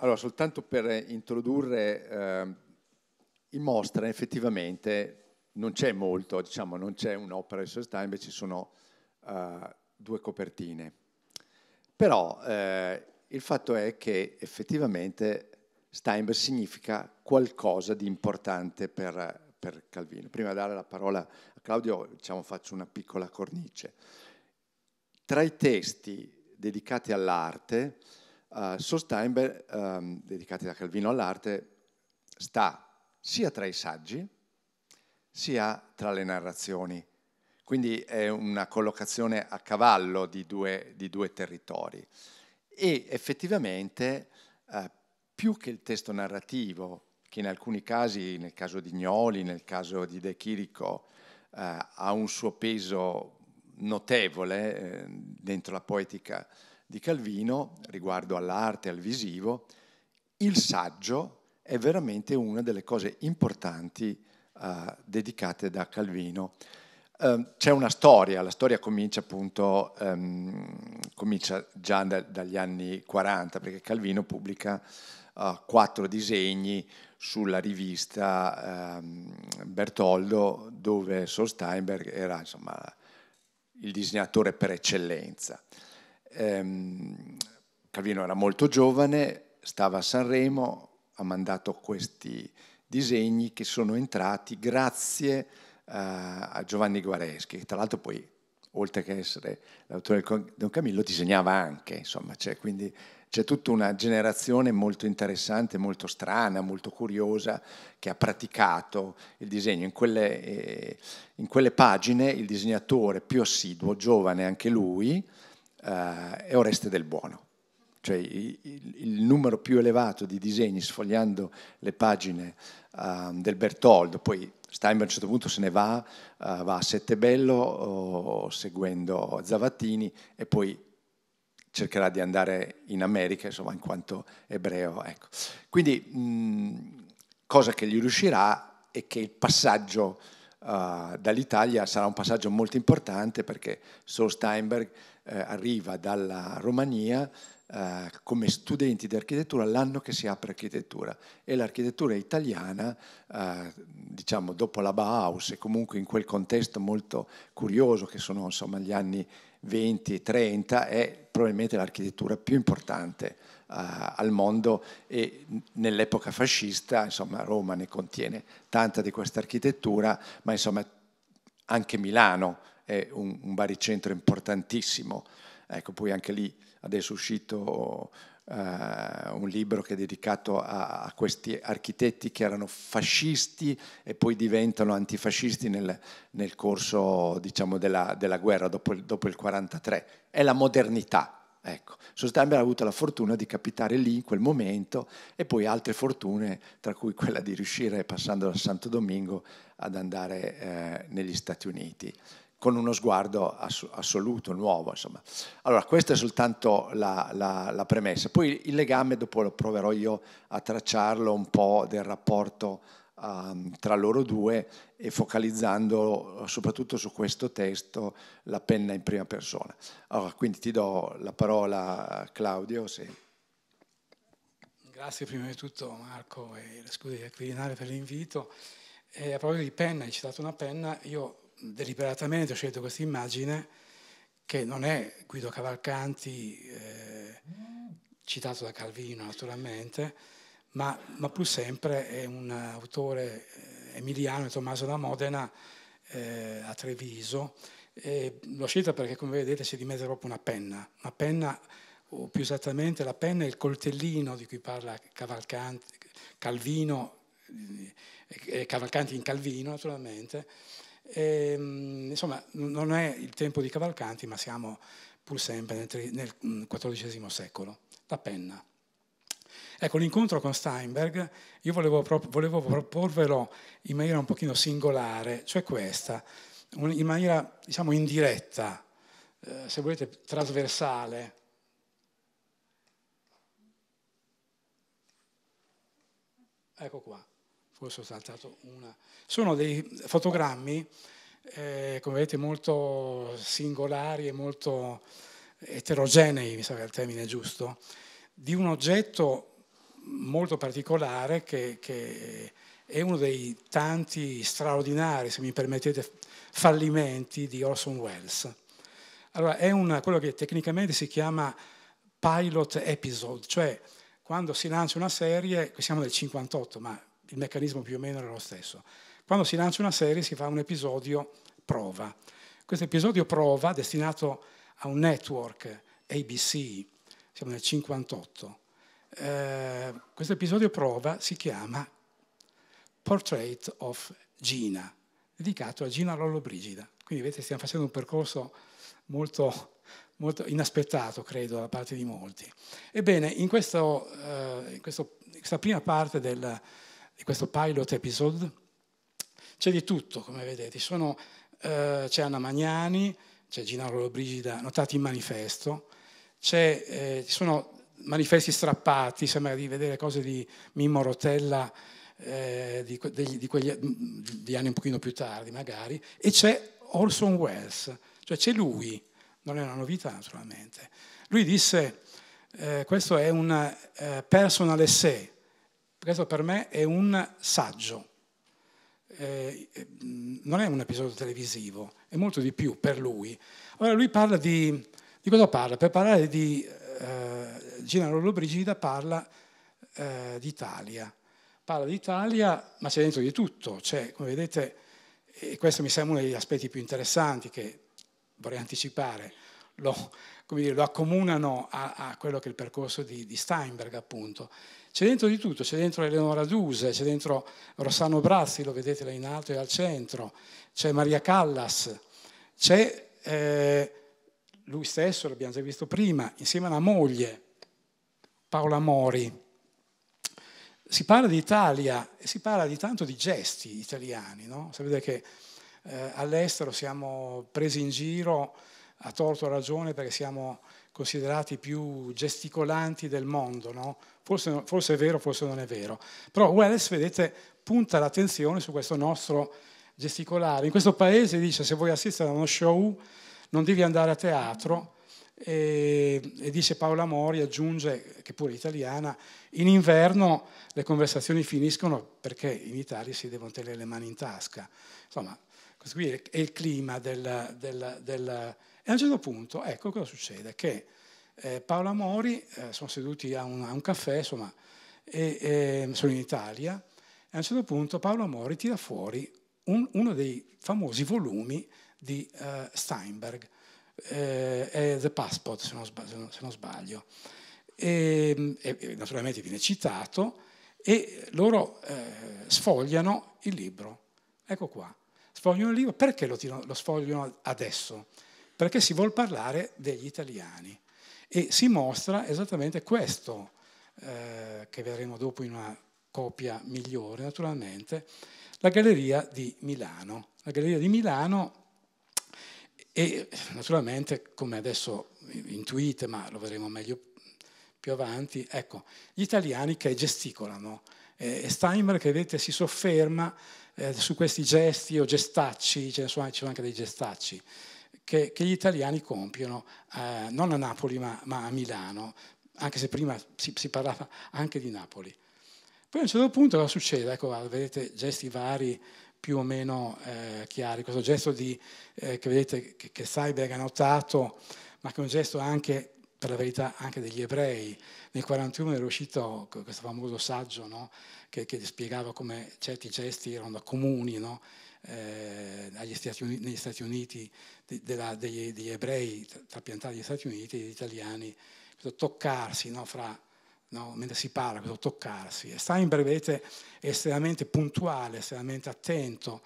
Allora, soltanto per eh, introdurre, eh, in mostra effettivamente non c'è molto, diciamo, non c'è un'opera di società, ci sono eh, due copertine. Però eh, il fatto è che effettivamente Steinberg significa qualcosa di importante per, per Calvino. Prima di dare la parola a Claudio, diciamo, faccio una piccola cornice. Tra i testi dedicati all'arte, Uh, eh, Sostenberg, um, ehm, dedicati da Calvino all'arte, sta sia tra i saggi sia tra le narrazioni. Quindi è una collocazione a cavallo di due, di due territori. E effettivamente, uh, più che il testo narrativo, che in alcuni casi, nel caso di Gnoli, nel caso di De Chirico, uh, ha un suo peso notevole eh, dentro la poetica di Calvino riguardo all'arte, al visivo, il saggio è veramente una delle cose importanti eh, dedicate da Calvino. Eh, c'è una storia, la storia comincia appunto, ehm, comincia già da, dagli anni 40, perché Calvino pubblica eh, quattro disegni sulla rivista ehm, Bertoldo, dove Solsteinberg era insomma, il disegnatore per eccellenza ehm, Calvino era molto giovane, stava a Sanremo, ha mandato questi disegni che sono entrati grazie eh, a Giovanni Guareschi, che tra l'altro poi, oltre che essere l'autore del Don Camillo, disegnava anche, insomma, cioè, quindi c'è tutta una generazione molto interessante, molto strana, molto curiosa, che ha praticato il disegno. In quelle, eh, in quelle pagine il disegnatore più assiduo, giovane anche lui, eh, è Oreste del Buono. Cioè il, il, numero più elevato di disegni sfogliando le pagine eh, del Bertoldo, poi Steinberg a un certo punto se ne va, uh, va a Settebello oh, seguendo Zavattini e poi cercherà di andare in America, insomma, in quanto ebreo. Ecco. Quindi, mh, cosa che gli riuscirà è che il passaggio uh, dall'Italia sarà un passaggio molto importante perché solo Steinberg eh, arriva dalla Romania eh, come studenti di architettura l'anno che si apre architettura e l'architettura italiana, eh, diciamo dopo la Bauhaus e comunque in quel contesto molto curioso che sono insomma, gli anni 20 e 30, è probabilmente l'architettura più importante Uh, al mondo e nell'epoca fascista, insomma, Roma ne contiene tanta di questa architettura, ma insomma anche Milano è un, un baricentro importantissimo. Ecco, poi anche lì adesso è uscito uh, un libro che è dedicato a, a, questi architetti che erano fascisti e poi diventano antifascisti nel, nel corso diciamo, della, della, guerra dopo il, dopo il 43. È la modernità, Ecco, Sostanberg ha avuto la fortuna di capitare lì in quel momento e poi altre fortune, tra cui quella di riuscire, passando da Santo Domingo, ad andare eh, negli Stati Uniti con uno sguardo assoluto, nuovo. Insomma. Allora, questa è soltanto la, la, la, premessa. Poi il legame, dopo lo proverò io a tracciarlo un po' del rapporto um, tra loro due e focalizzando eh, soprattutto su questo testo la penna in prima persona. Allora, quindi ti do la parola Claudio. Se... Grazie prima di tutto Marco e scusi scusa Quirinale per l'invito. Eh, a proposito di penna, hai citato una penna, io deliberatamente ho scelto questa immagine che non è Guido Cavalcanti, eh, citato da Calvino naturalmente, ma, ma pur sempre è un autore eh, emiliano, Tommaso da Modena, eh, a Treviso. E l'ho scelta perché, come vedete, c'è di mezzo proprio una penna, una penna, o più esattamente la penna è il coltellino di cui parla Cavalcanti, Calvino, eh, eh, Cavalcanti in Calvino naturalmente, e, ehm, insomma, non è il tempo di Cavalcanti, ma siamo pur sempre nel, XIV secolo. La penna. Ecco, l'incontro con Steinberg, io volevo, prop volevo, proporvelo in maniera un pochino singolare, cioè questa, in maniera, diciamo, indiretta, eh, se volete, trasversale. Ecco qua forse ho saltato una. Sono dei fotogrammi, eh, come vedete, molto singolari e molto eterogenei, mi sa che il termine giusto, di un oggetto molto particolare che, che è uno dei tanti straordinari, se mi permettete, fallimenti di Orson Welles. Allora, è una, quello che tecnicamente si chiama pilot episode, cioè quando si lancia una serie, siamo nel 58, ma il meccanismo più o meno era lo stesso. Quando si lancia una serie si fa un episodio prova. Questo episodio prova, destinato a un network, ABC, siamo nel 58, eh, questo episodio prova si chiama Portrait of Gina, dedicato a Gina Lollobrigida. Quindi vedete stiamo facendo un percorso molto molto inaspettato, credo, da parte di molti. Ebbene, in, questo, eh, in questo, questa prima parte del, di questo pilot episode, c'è di tutto, come vedete. Sono, eh, c'è Anna Magnani, c'è Gennaro Lollobrigida, notati in manifesto, eh, ci sono manifesti strappati, sembra di vedere cose di Mimmo Rotella eh, di, degli, di, quegli, di anni un pochino più tardi magari, e c'è Orson Welles, cioè c'è lui, non è una novità naturalmente. Lui disse, eh, questo è un eh, personal essay, questo per me è un saggio, eh, eh, non è un episodio televisivo, è molto di più per lui. Allora lui parla di, di cosa parla? Per parlare di eh, Gina Lollobrigida parla eh, d'Italia, parla d'Italia ma c'è dentro di tutto, cioè come vedete, e questo mi sembra uno degli aspetti più interessanti che vorrei anticipare, lo, dire, lo accomunano a, a, quello che è il percorso di, di Steinberg appunto, c'è dentro di tutto, c'è dentro Eleonora Duse, c'è dentro Rossano Brazzi, lo vedete là in alto e al centro, c'è Maria Callas, c'è eh, lui stesso, l'abbiamo già visto prima, insieme alla moglie, Paola Mori. Si parla di Italia e si parla di tanto di gesti italiani, no? Sapete che eh, all'estero siamo presi in giro a torto o ragione perché siamo considerati più gesticolanti del mondo, no? forse, forse, è vero, forse non è vero. Però Welles, vedete, punta l'attenzione su questo nostro gesticolare. In questo paese dice se vuoi assistere a uno show non devi andare a teatro e, e dice Paola Mori, aggiunge, che pure è italiana, in inverno le conversazioni finiscono perché in Italia si devono tenere le mani in tasca. Insomma, questo qui è il clima del, del, del e a un certo punto, ecco cosa succede, che eh, Paola Mori, eh, sono seduti a un, a un caffè, insomma, e, e, sono in Italia, e a un certo punto Paolo Amori tira fuori un, uno dei famosi volumi di eh, Steinberg, eh, è The Passport, se non, sbaglio. Se non sbaglio. E, e, naturalmente viene citato, e loro eh, sfogliano il libro. Ecco qua, sfogliano il libro, perché lo, lo sfogliano adesso? perché si vuole parlare degli italiani e si mostra esattamente questo, eh, che vedremo dopo in una copia migliore naturalmente, la Galleria di Milano. La Galleria di Milano e naturalmente, come adesso intuite, ma lo vedremo meglio più avanti, ecco, gli italiani che gesticolano. E Steinberg, che vedete, si sofferma eh, su questi gesti o gestacci, ce ne sono, ci sono anche dei gestacci, che, che gli italiani compiono, eh, non a Napoli ma, ma, a Milano, anche se prima si, si, parlava anche di Napoli. Poi a un certo punto cosa succede? Ecco, vedete gesti vari più o meno eh, chiari, questo gesto di, eh, che vedete che, che Seiberg ha notato, ma che è un gesto anche per la verità anche degli ebrei. Nel 41 era uscito questo famoso saggio no? che, che, spiegava come certi gesti erano comuni no? eh, Stati Uniti, negli Stati Uniti della, degli, degli, ebrei trapiantati negli Stati Uniti e degli italiani, questo toccarsi no, fra, no, mentre si parla, questo toccarsi. E Steinberg, vedete, è estremamente puntuale, estremamente attento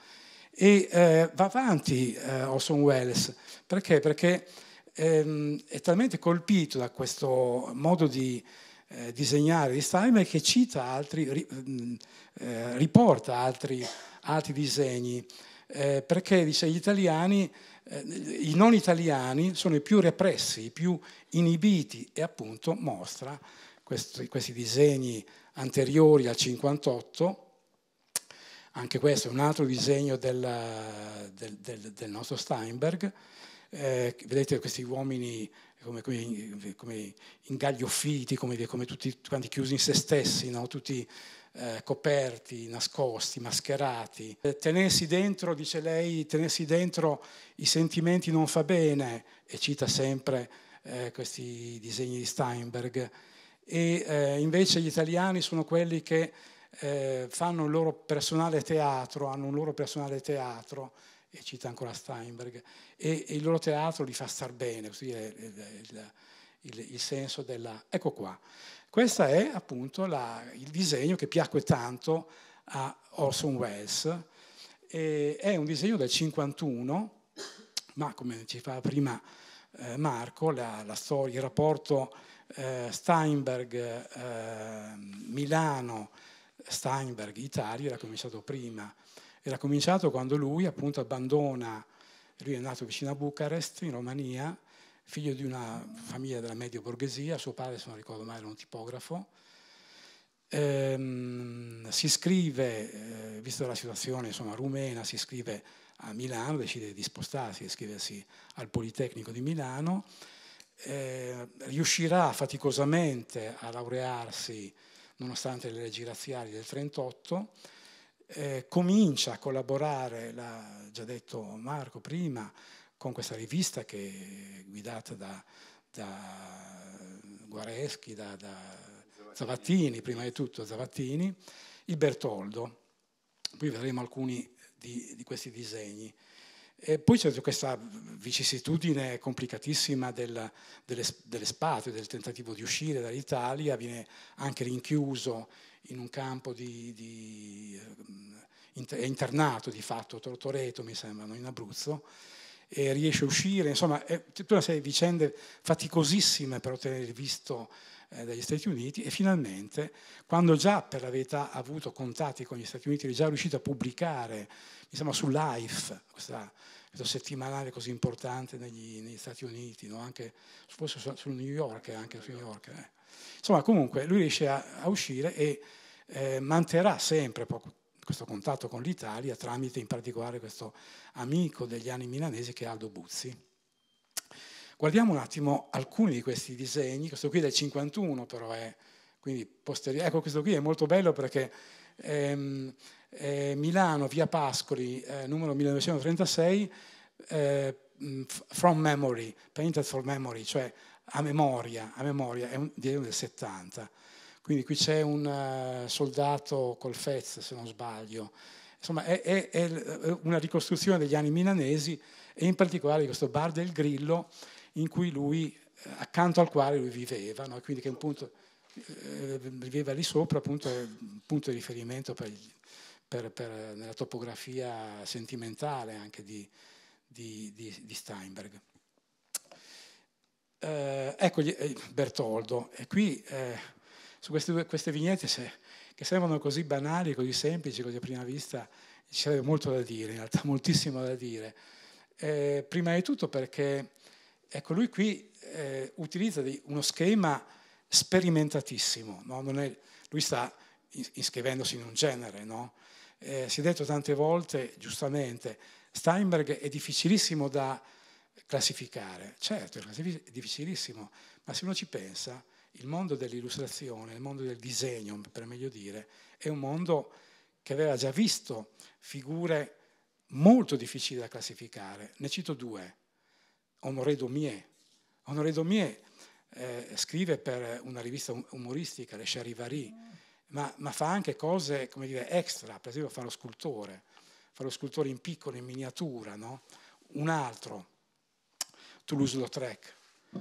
e eh, va avanti eh, Orson Welles, perché? Perché ehm, è talmente colpito da questo modo di eh, disegnare di Steinberg che cita altri, ri, eh, riporta altri, altri disegni, eh, perché dice gli italiani eh, i non italiani sono i più repressi, i più inibiti e appunto mostra questi, questi disegni anteriori al 58, anche questo è un altro disegno del, del, del, del nostro Steinberg, eh, vedete questi uomini come, come, come ingaglioffiti, come, come, tutti quanti chiusi in se stessi, no? tutti eh, coperti, nascosti, mascherati. Eh, tenersi dentro, dice lei, tenersi dentro i sentimenti non fa bene, e cita sempre eh, questi disegni di Steinberg, e eh, invece gli italiani sono quelli che eh, fanno il loro personale teatro, hanno un loro personale teatro, e cita ancora Steinberg, e, e il loro teatro li fa star bene, così è, è, è il, il, il senso della... Ecco qua. Questo è appunto la, il disegno che piacque tanto a Orson Welles. E è un disegno del 51, ma come ci fa prima eh, Marco, la, la storia, il rapporto eh, Steinberg-Milano, eh, Steinberg-Italia era cominciato prima. Era cominciato quando lui appunto abbandona, lui è nato vicino a Bucarest, in Romania, figlio di una famiglia della media borghesia, suo padre se non ricordo mai, era un tipografo, ehm, si iscrive, eh, vista la situazione insomma, rumena, si iscrive a Milano, decide di spostarsi, iscriversi al Politecnico di Milano, eh, riuscirà faticosamente a laurearsi nonostante le leggi razziali del 1938, eh, comincia a collaborare, l'ha già detto Marco prima, con questa rivista che è guidata da, da Guareschi, da, da Zavattini. Zavattini, prima di tutto Zavattini, il Bertoldo. Poi vedremo alcuni di, di questi disegni. E poi c'è questa vicissitudine complicatissima del, delle, delle spate, del tentativo di uscire dall'Italia, viene anche rinchiuso in un campo di, di, ehm, è internato di fatto Tortoreto, mi sembra, in Abruzzo, e riesce a uscire, insomma è tutta una serie di vicende faticosissime per ottenere il visto eh, dagli Stati Uniti e finalmente quando già per la verità ha avuto contatti con gli Stati Uniti è già riuscito a pubblicare insomma, su Life questa, questo settimanale così importante negli, negli Stati Uniti, no? anche, forse su, su, New York, eh, anche su New York eh. insomma comunque lui riesce a, a uscire e eh, manterrà sempre poco questo contatto con l'Italia tramite in particolare questo amico degli anni milanesi che è Aldo Buzzi. Guardiamo un attimo alcuni di questi disegni, questo qui è del 51 però è, quindi posteriore. Ecco questo qui è molto bello perché ehm, è, eh, Milano, via Pascoli, eh, numero 1936, eh, mm, From Memory, Painted for Memory, cioè a memoria, a memoria, è un, disegno del 70. Quindi qui c'è un eh, soldato col Fez, se non sbaglio. Insomma, è, è, è eh, una ricostruzione degli anni milanesi e in particolare di questo bar del Grillo lui, eh, accanto al quale lui viveva, no? quindi che è un punto, eh, viveva lì sopra, appunto, è un punto di riferimento per, per, per, nella topografia sentimentale anche di, di, di, di Steinberg. Eh, ecco eh, Bertoldo, e qui su queste, due, queste vignette se, che sembrano così banali, così semplici, così a prima vista, ci sarebbe molto da dire, in realtà moltissimo da dire. Eh, prima di tutto perché ecco, lui qui eh, utilizza uno schema sperimentatissimo, no? è, lui sta iscrivendosi in un genere, no? eh, si è detto tante volte, giustamente, Steinberg è difficilissimo da classificare, certo è difficilissimo, ma se uno ci pensa, il mondo dell'illustrazione, il mondo del disegno, per meglio dire, è un mondo che aveva già visto figure molto difficili da classificare. Ne cito due. Honoré Domier. Honoré Domier eh, scrive per una rivista um-, umoristica, Le Charivari, ma, ma fa anche cose dire, extra, per esempio fa lo scultore, fa lo scultore in piccolo, in miniatura. No? Un altro, Toulouse-Lautrec.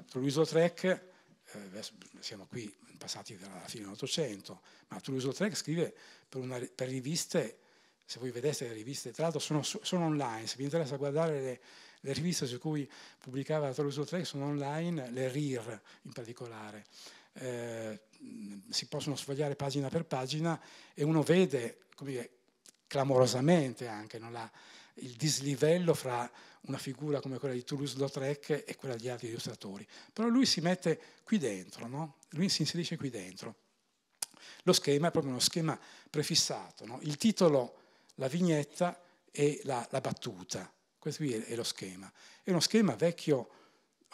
Toulouse-Lautrec eh, siamo qui passati dalla fine dell'Ottocento, ma Toulouse-Lautrec scrive per, una, per, riviste, se voi vedeste le riviste, tra l'altro sono, sono online, se vi interessa guardare le, le riviste su cui pubblicava Toulouse-Lautrec sono online, le RIR in particolare. Eh, si possono sfogliare pagina per pagina e uno vede, come dire, clamorosamente anche, non la, il dislivello fra una figura come quella di Toulouse-Lautrec e quella di altri illustratori. Però lui si mette qui dentro, no? lui si inserisce qui dentro. Lo schema è proprio uno schema prefissato, no? il titolo, la vignetta e la, la battuta. Questo qui è, lo schema. È uno schema vecchio,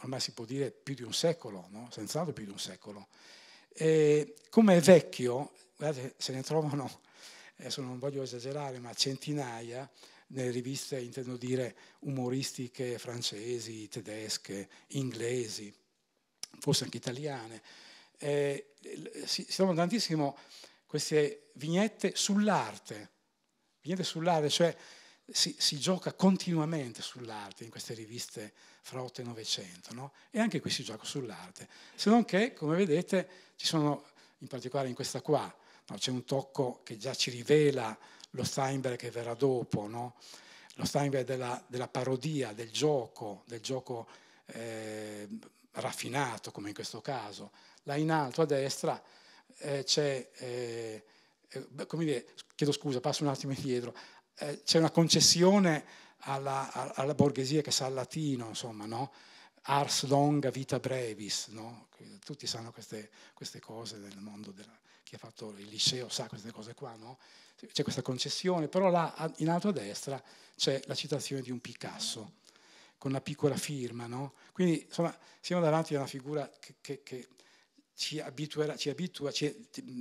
ormai si può dire più di un secolo, no? senz'altro più di un secolo. Come è vecchio, guardate, se ne trovano, adesso non voglio esagerare, ma centinaia, nelle riviste, intendo dire, umoristiche francesi, tedesche, inglesi, forse anche italiane. Eh, si, si trovano tantissimo queste vignette sull'arte, vignette sull'arte, cioè si, si, gioca continuamente sull'arte in queste riviste fra 8 e 900, no? e anche qui si gioca sull'arte, se non che, come vedete, ci sono, in particolare in questa qua, no? c'è un tocco che già ci rivela lo Steinberg che verrà dopo, no? lo Steinberg della, della, parodia, del gioco, del gioco eh, raffinato come in questo caso. Là in alto a destra eh, c'è, eh, eh come dire, chiedo scusa, passo un attimo indietro, eh, c'è una concessione alla, alla, borghesia che sa il latino, insomma, no? Ars longa vita brevis, no? tutti sanno queste, queste cose nel mondo della, chi ha fatto il liceo sa queste cose qua, no? c'è questa concessione, però là in alto a destra c'è la citazione di un Picasso, con una piccola firma. No? Quindi insomma siamo davanti a una figura che, che, che ci, abituerà, ci abitua, ci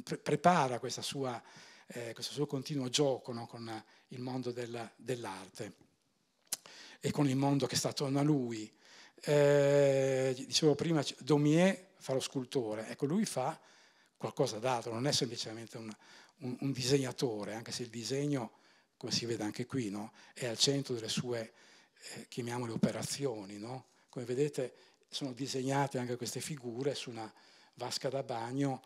pre prepara sua, eh, questo suo continuo gioco no? con il mondo della, dell'arte e con il mondo che sta attorno a lui. Eh, dicevo prima, Domier fa lo scultore, ecco lui fa qualcosa d'altro, non è semplicemente un, un, un, disegnatore, anche se il disegno, come si vede anche qui, no? è al centro delle sue, eh, chiamiamole, operazioni. No? Come vedete sono disegnate anche queste figure su una vasca da bagno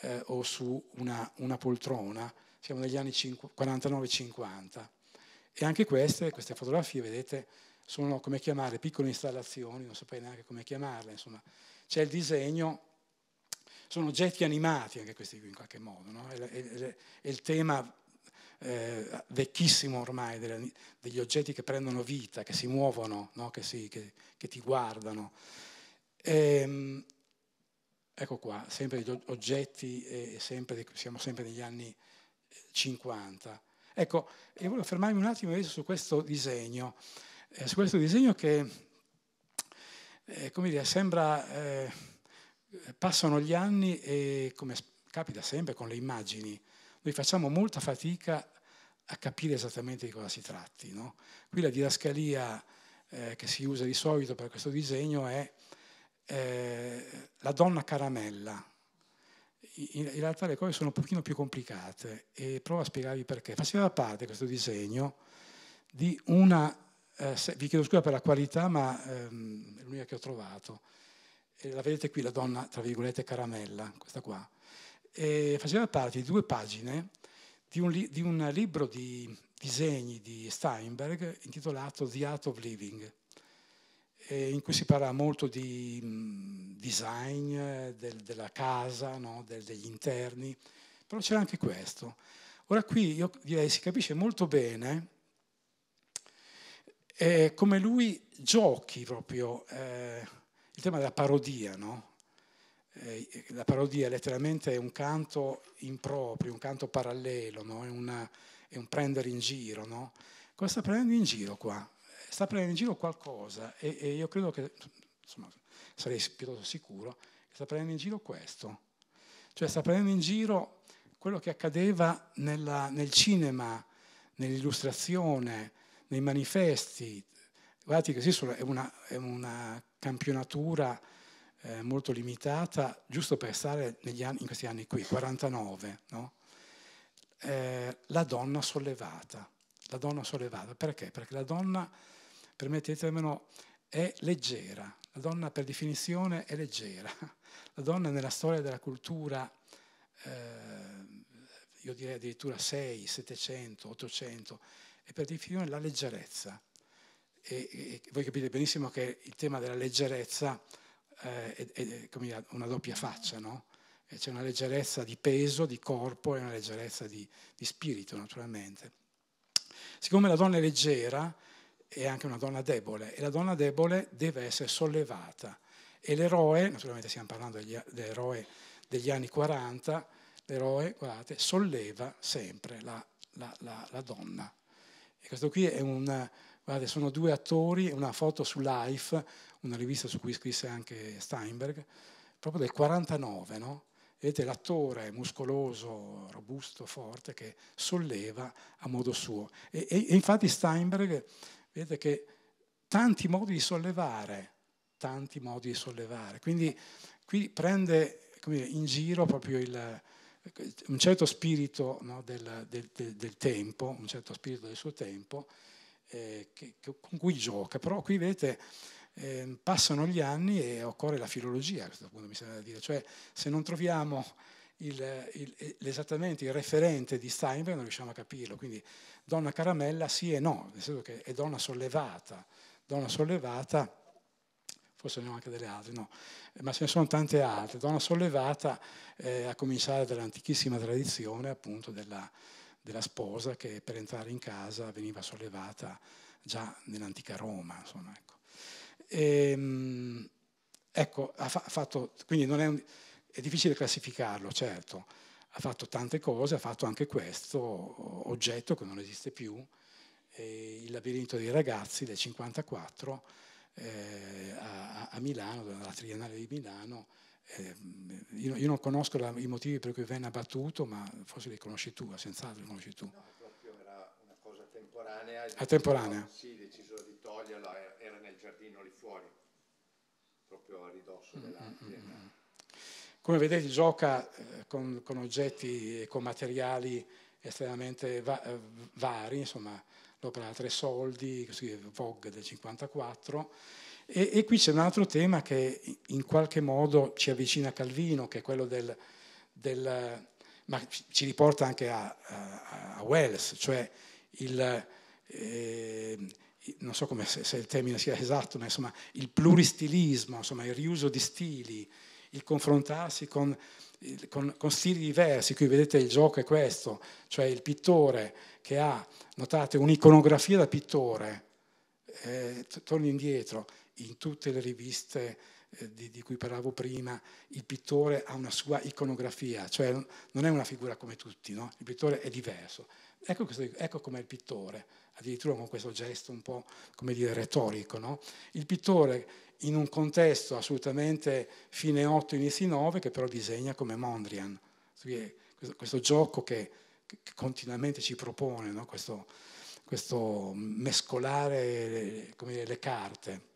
eh, o su una, una, poltrona, siamo negli anni 49-50. E anche queste, queste fotografie, vedete, sono come chiamare piccole installazioni, non saprei neanche come chiamarle, insomma, c'è il disegno sono oggetti animati anche questi qui in qualche modo, no? è, è, è, il tema eh, vecchissimo ormai della, degli oggetti che prendono vita, che si muovono, no? che, si, che, che, ti guardano. E, ehm, ecco qua, sempre gli oggetti e sempre, siamo sempre negli anni 50. Ecco, io voglio fermarmi un attimo invece su questo disegno, eh, su questo disegno che, eh, come dire, sembra... Eh, passano gli anni e, come capita sempre con le immagini, noi facciamo molta fatica a capire esattamente di cosa si tratti. No? Qui la didascalia eh, che si usa di solito per questo disegno è eh, la donna caramella. In, in, realtà le cose sono un pochino più complicate e provo a spiegarvi perché. Faceva parte questo disegno di una, eh, vi chiedo scusa per la qualità, ma ehm, è l'unica che ho trovato, la vedete qui la donna, tra virgolette, caramella, questa qua, e faceva parte di due pagine di un, li, di un, libro di disegni di Steinberg intitolato The Art of Living, in cui si parla molto di mm, design, del, della casa, no? del, degli interni, però c'era anche questo. Ora qui io direi si capisce molto bene eh, come lui giochi proprio. Eh, il tema della parodia, no? Eh, la parodia letteralmente è un canto improprio, un canto parallelo, no? è, una, è, un prendere in giro. No? Cosa sta prendendo in giro qua? Sta prendendo in giro qualcosa e, e io credo che, insomma, sarei piuttosto sicuro, sta prendendo in giro questo. Cioè sta prendendo in giro quello che accadeva nella, nel cinema, nell'illustrazione, nei manifesti. Guardate che sì, è una, è una campionatura eh, molto limitata, giusto per stare anni, in questi anni qui, 49, no? eh, la donna sollevata. La donna sollevata, perché? Perché la donna, permettetemelo, è leggera, la donna per definizione è leggera. La donna nella storia della cultura, eh, io direi addirittura 6, 700, 800, è per definizione la leggerezza. E, e voi capite benissimo che il tema della leggerezza eh, è, è, come una doppia faccia, no? Eh, c'è una leggerezza di peso, di corpo e una leggerezza di, di spirito, naturalmente. Siccome la donna è leggera, è anche una donna debole, e la donna debole deve essere sollevata. E l'eroe, naturalmente stiamo parlando degli, dell'eroe degli anni 40, l'eroe, guardate, solleva sempre la, la, la, la donna. E questo qui è un Guardate, sono due attori, una foto su Life, una rivista su cui scrisse anche Steinberg, proprio del 49, no? Vedete l'attore muscoloso, robusto, forte, che solleva a modo suo. E, e, e infatti Steinberg, vedete che tanti modi di sollevare, tanti modi di sollevare. Quindi qui prende dire, in giro proprio il, un certo spirito no, del, del, del, del tempo, un certo spirito del suo tempo, eh, che, con cui gioca. Però qui vedete eh, passano gli anni e occorre la filologia, a questo punto mi sembra da dire, cioè se non troviamo il, il, eh, esattamente il referente di Steinberg non riusciamo a capirlo, quindi donna caramella sì e no, nel senso che è donna sollevata, donna sollevata forse ne ho anche delle altre, no, ma ce ne sono tante altre. Donna sollevata, eh, a cominciare dall'antichissima tradizione appunto della, della sposa che per entrare in casa veniva sollevata già nell'antica Roma. Insomma, ecco. E, ehm, ecco, ha fatto, quindi non è, un, è difficile classificarlo, certo, ha fatto tante cose, ha fatto anche questo oggetto che non esiste più, il labirinto dei ragazzi del 54 eh, a, a, Milano, dalla Triennale di Milano, eh, io, io, non conosco la, i motivi per cui venne abbattuto, ma forse li conosci tu, ah, senz'altro li conosci tu. No, proprio era una cosa temporanea. Temporanea? Sì, decisero di toglierlo, era, nel giardino lì fuori, proprio a ridosso mm, dell'azienda. Mm, mm, Come vedete gioca eh, con, con oggetti e con materiali estremamente va, eh, vari, insomma l'opera a tre soldi, così, Vogue del 54, e, e qui c'è un altro tema che in qualche modo ci avvicina a Calvino, che è quello del, del ma ci riporta anche a, a, a Wells, cioè il, eh, non so come, se, se, il termine sia esatto, ma insomma il pluristilismo, insomma, il riuso di stili, il confrontarsi con, con, con, stili diversi, qui vedete il gioco è questo, cioè il pittore che ha, notate, un'iconografia da pittore, eh, torno indietro, in tutte le riviste eh, di, di, cui parlavo prima, il pittore ha una sua iconografia, cioè non è una figura come tutti, no? il pittore è diverso. Ecco, questo, ecco com'è il pittore, addirittura con questo gesto un po' come dire retorico. No? Il pittore in un contesto assolutamente fine 8, inizi 9, che però disegna come Mondrian, questo, questo gioco che, che, continuamente ci propone, no? questo, questo mescolare le, dire, le carte.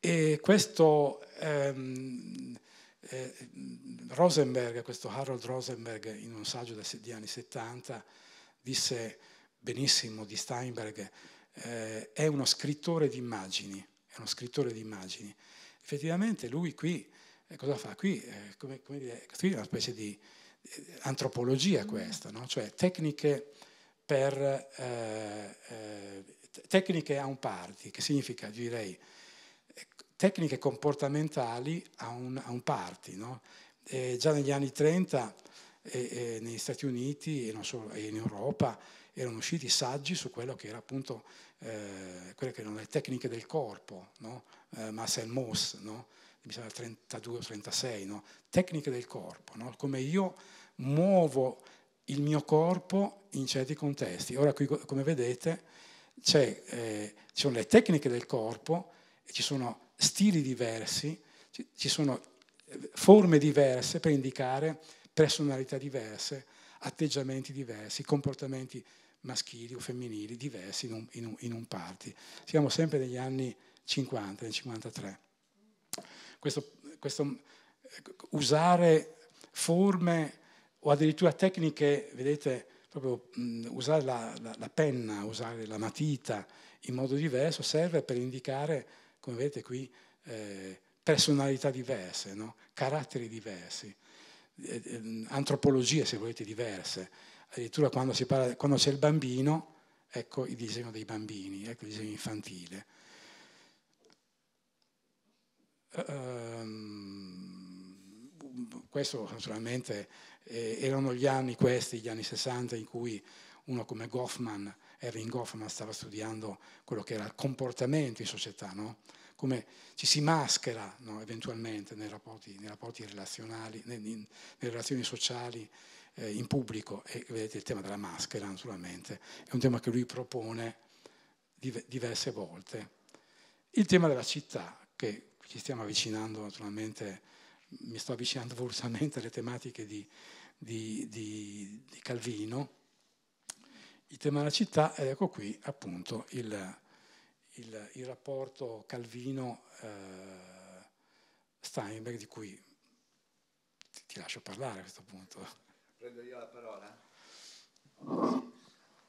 E questo ehm, eh, Rosenberg, questo Harold Rosenberg, in un saggio degli anni 70, disse benissimo di Steinberg, eh, è uno scrittore di immagini, è uno scrittore di immagini. Effettivamente lui qui, eh, cosa fa? Qui, eh, come, come dire, qui, è una specie di eh, antropologia mm. questa, no? cioè tecniche per eh, tecniche a un party, che significa direi tecniche comportamentali a un, a un party. No? Eh, già negli anni 30 eh, eh, negli Stati Uniti e, solo, in Europa erano usciti saggi su quello che era appunto eh, quelle che erano le tecniche del corpo, no? Eh, Marcel Moss, no? mi sembra 32 o 36, no? tecniche del corpo, no? come io muovo il mio corpo in certi contesti. Ora qui come vedete eh, ci sono le tecniche del corpo e ci sono stili diversi, ci sono eh, forme diverse per indicare personalità diverse, atteggiamenti diversi, comportamenti maschili o femminili diversi in un, in un, in un party. Siamo sempre negli anni 50, nel 53. Questo, questo, eh, usare forme o addirittura tecniche, vedete, proprio mh, usare la, la, la penna, usare la matita in modo diverso serve per indicare come vedete qui, eh, personalità diverse, no? caratteri diversi, eh, eh antropologie, se volete, diverse. Addirittura quando, parla, quando c'è il bambino, ecco il disegno dei bambini, ecco il disegno infantile. Um, questo naturalmente eh, erano gli anni questi, gli anni 60, in cui uno come Goffman Erwin Goffman stava studiando quello che era il comportamento in società, no? come ci si maschera no? eventualmente nei rapporti, nei rapporti relazionali, nelle relazioni sociali, eh, in pubblico. E vedete il tema della maschera, naturalmente, è un tema che lui propone diverse volte. Il tema della città, che ci stiamo avvicinando naturalmente, mi sto avvicinando volutamente alle tematiche di, di, di, di Calvino, il tema della città ed ecco qui appunto il, il, il rapporto Calvino-Steinberg eh, di cui ti, ti, lascio parlare a questo punto. Prendo io la parola.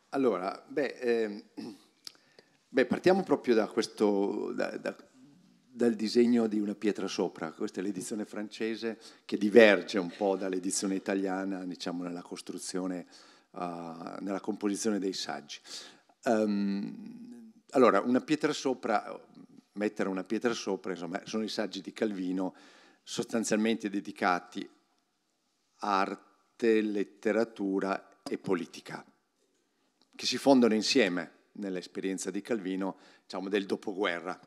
Allora, beh, eh, beh partiamo proprio da questo, da, da, dal disegno di una pietra sopra. Questa è l'edizione francese che diverge un po' dall'edizione italiana, diciamo, nella costruzione uh, nella composizione dei saggi. Um, allora, una pietra sopra, mettere una pietra sopra, insomma, sono i saggi di Calvino sostanzialmente dedicati a arte, letteratura e politica, che si fondono insieme nell'esperienza di Calvino, diciamo, del dopoguerra.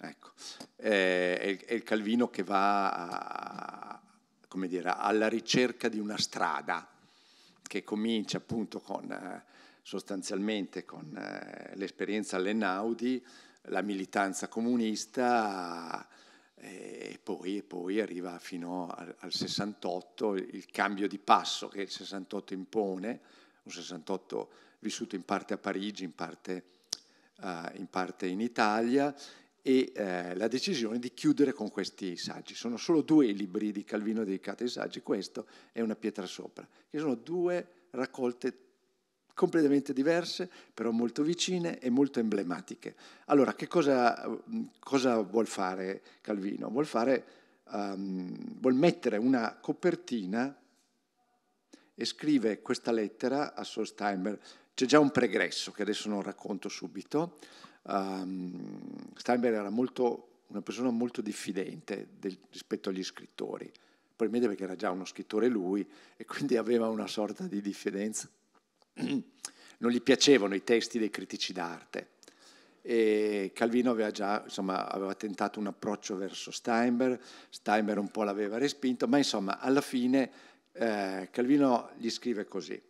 Ecco. È, il Calvino che va a, dire, alla ricerca di una strada, che comincia appunto con, eh, sostanzialmente con eh, l'esperienza all'Enaudi, la militanza comunista e poi, e poi arriva fino al, al 68, il cambio di passo che il 68 impone, un 68 vissuto in parte a Parigi, in parte, uh, in, parte in Italia, e eh, la decisione di chiudere con questi saggi. Sono solo due i libri di Calvino dedicati ai saggi, questo è una pietra sopra, che sono due raccolte completamente diverse, però molto vicine e molto emblematiche. Allora, che cosa, mm, cosa vuol fare Calvino? Vuol, fare, um, vuol mettere una copertina e scrive questa lettera a Solsteimer. C'è già un pregresso che adesso non racconto subito, um, Steinberg era molto, una persona molto diffidente del, rispetto agli scrittori, probabilmente perché era già uno scrittore lui e quindi aveva una sorta di diffidenza. Non gli piacevano i testi dei critici d'arte e Calvino aveva già insomma, aveva tentato un approccio verso Steinberg, Steinberg un po' l'aveva respinto, ma insomma alla fine eh, Calvino gli scrive così.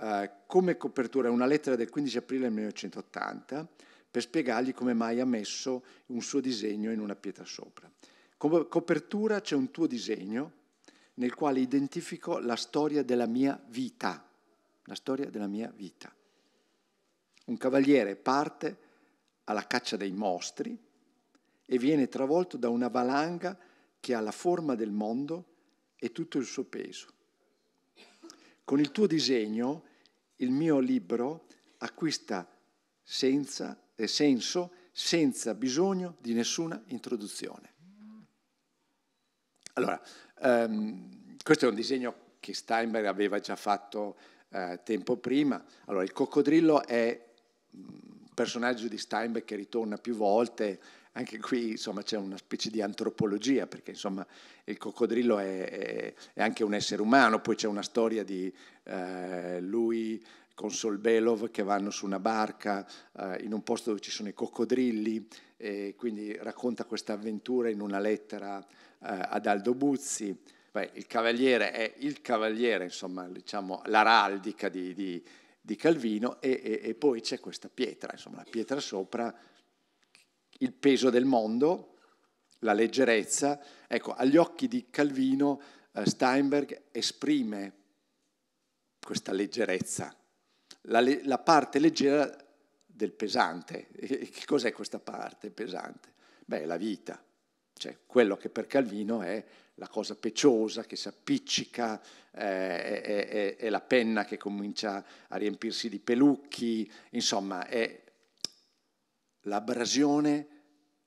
Eh, come copertura è una lettera del 15 aprile 1980 per spiegargli come mai ha messo un suo disegno in una pietra sopra. Come copertura c'è un tuo disegno nel quale identifico la storia della mia vita, la storia della mia vita. Un cavaliere parte alla caccia dei mostri e viene travolto da una valanga che ha la forma del mondo e tutto il suo peso. Con il tuo disegno il mio libro acquista senza senso senza bisogno di nessuna introduzione. Allora, um, questo è un disegno che Steinberg aveva già fatto uh, tempo prima. Allora, il coccodrillo è un personaggio di Steinberg che ritorna più volte, anche qui insomma, c'è una specie di antropologia, perché insomma, il coccodrillo è, è, è, anche un essere umano, poi c'è una storia di eh, lui con Solbelov che vanno su una barca eh, in un posto dove ci sono i coccodrilli e quindi racconta questa avventura in una lettera eh, ad Aldo Buzzi. Beh, il Cavaliere è il Cavaliere, insomma, diciamo, l'araldica di, di, di Calvino e, e, e, poi c'è questa pietra, insomma, la pietra sopra, il peso del mondo, la leggerezza. Ecco, agli occhi di Calvino eh, Steinberg esprime questa leggerezza la, la parte leggera del pesante. E che cos'è questa parte pesante? Beh, la vita, cioè quello che per Calvino è la cosa peciosa che si appiccica, eh, è, è, è, la penna che comincia a riempirsi di pelucchi, insomma è l'abrasione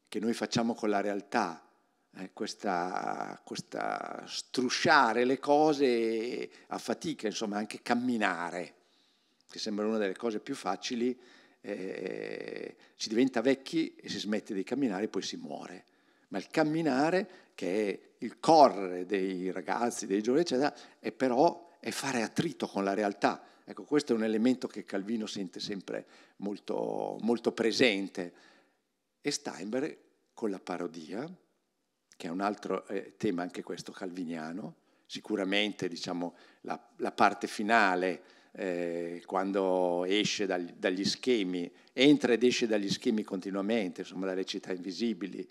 che noi facciamo con la realtà, eh, questa, questa strusciare le cose a fatica, insomma anche camminare che sembra una delle cose più facili, eh, si diventa vecchi e si smette di camminare e poi si muore. Ma il camminare, che è il correre dei ragazzi, dei giovani, eccetera, è però è fare attrito con la realtà. Ecco, questo è un elemento che Calvino sente sempre molto, molto presente. E Steinberg, con la parodia, che è un altro eh, tema anche questo calviniano, sicuramente diciamo, la, la parte finale eh, quando esce dagli, dagli schemi, entra ed esce dagli schemi continuamente, insomma dalle città invisibili,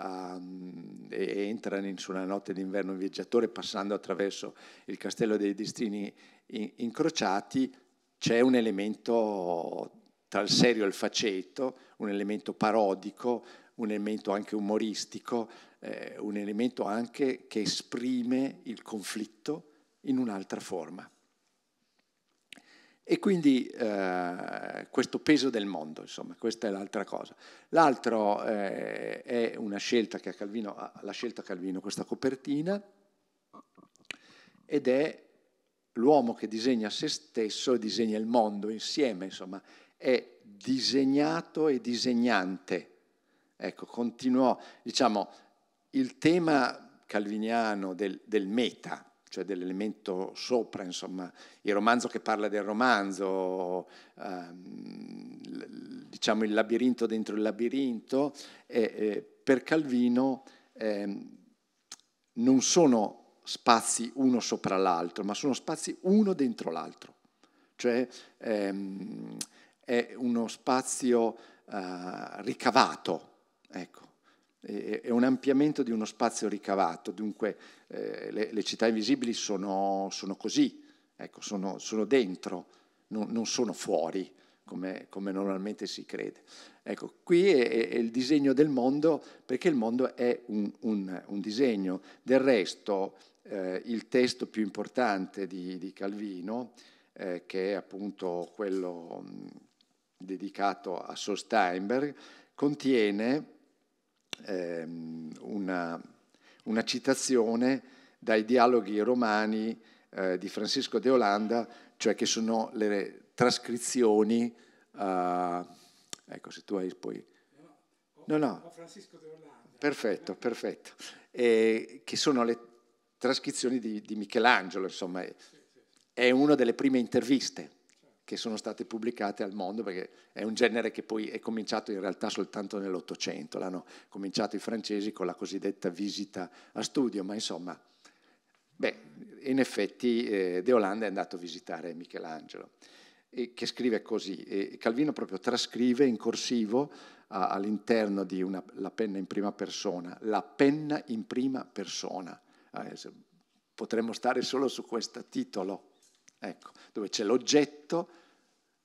um, e entra in, su una notte d'inverno un viaggiatore passando attraverso il castello dei destini in, incrociati, c'è un elemento tra il serio e il faceto, un elemento parodico, un elemento anche umoristico, eh, un elemento anche che esprime il conflitto in un'altra forma. E quindi eh, questo peso del mondo, insomma, questa è l'altra cosa. L'altro eh, è una scelta che ha Calvino, la scelta Calvino, questa copertina, ed è l'uomo che disegna se stesso e disegna il mondo insieme, insomma, è disegnato e disegnante. Ecco, continuò, diciamo, il tema calviniano del, del meta, cioè dell'elemento sopra, insomma, il romanzo che parla del romanzo, ehm, diciamo il labirinto dentro il labirinto, eh, eh, per Calvino ehm, non sono spazi uno sopra l'altro, ma sono spazi uno dentro l'altro, cioè ehm, è uno spazio eh, ricavato, ecco è un ampliamento di uno spazio ricavato, dunque eh, le, le, città invisibili sono, sono così, ecco, sono, sono, dentro, non, non sono fuori come, come, normalmente si crede. Ecco, qui è, è, il disegno del mondo perché il mondo è un, un, un disegno. Del resto eh, il testo più importante di, di Calvino, eh, che è appunto quello mh, dedicato a Solsteinberg, contiene ehm, una, una, citazione dai dialoghi romani eh, di Francisco de Olanda, cioè che sono le trascrizioni, eh, ecco se tu hai poi... No, no. Francisco de Olanda. Perfetto, perfetto. Eh, che sono le trascrizioni di, di Michelangelo, insomma, è una delle prime interviste che sono state pubblicate al mondo, perché è un genere che poi è cominciato in realtà soltanto nell'Ottocento, l'hanno cominciato i francesi con la cosiddetta visita a studio, ma insomma, beh, in effetti eh, De Olanda è andato a visitare Michelangelo, e, che scrive così, e Calvino proprio trascrive in corsivo all'interno di una, la penna in prima persona, la penna in prima persona, ah, eh, potremmo stare solo su questo titolo, ecco, dove c'è l'oggetto,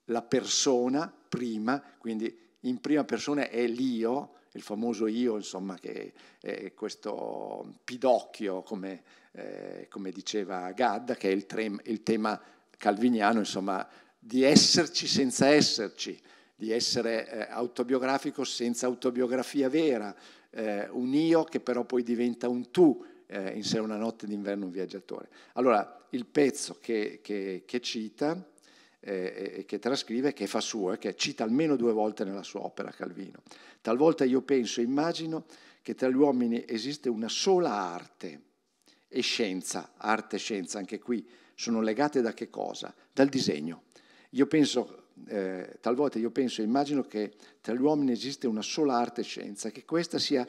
la persona prima, quindi in prima persona è l'io, il famoso io, insomma, che è questo pidocchio, come, eh, come diceva Gadda, che è il, trem, il, tema calviniano, insomma, di esserci senza esserci, di essere eh, autobiografico senza autobiografia vera, eh, un io che però poi diventa un tu, eh, in sé una notte d'inverno un viaggiatore. Allora, il pezzo che, che, che cita eh, che trascrive, che fa suo, eh, che cita almeno due volte nella sua opera Calvino. Talvolta io penso e immagino che tra gli uomini esiste una sola arte e scienza, arte e scienza, anche qui sono legate da che cosa? Dal disegno. Io penso, eh, talvolta io penso e immagino che tra gli uomini esiste una sola arte e scienza, che questa sia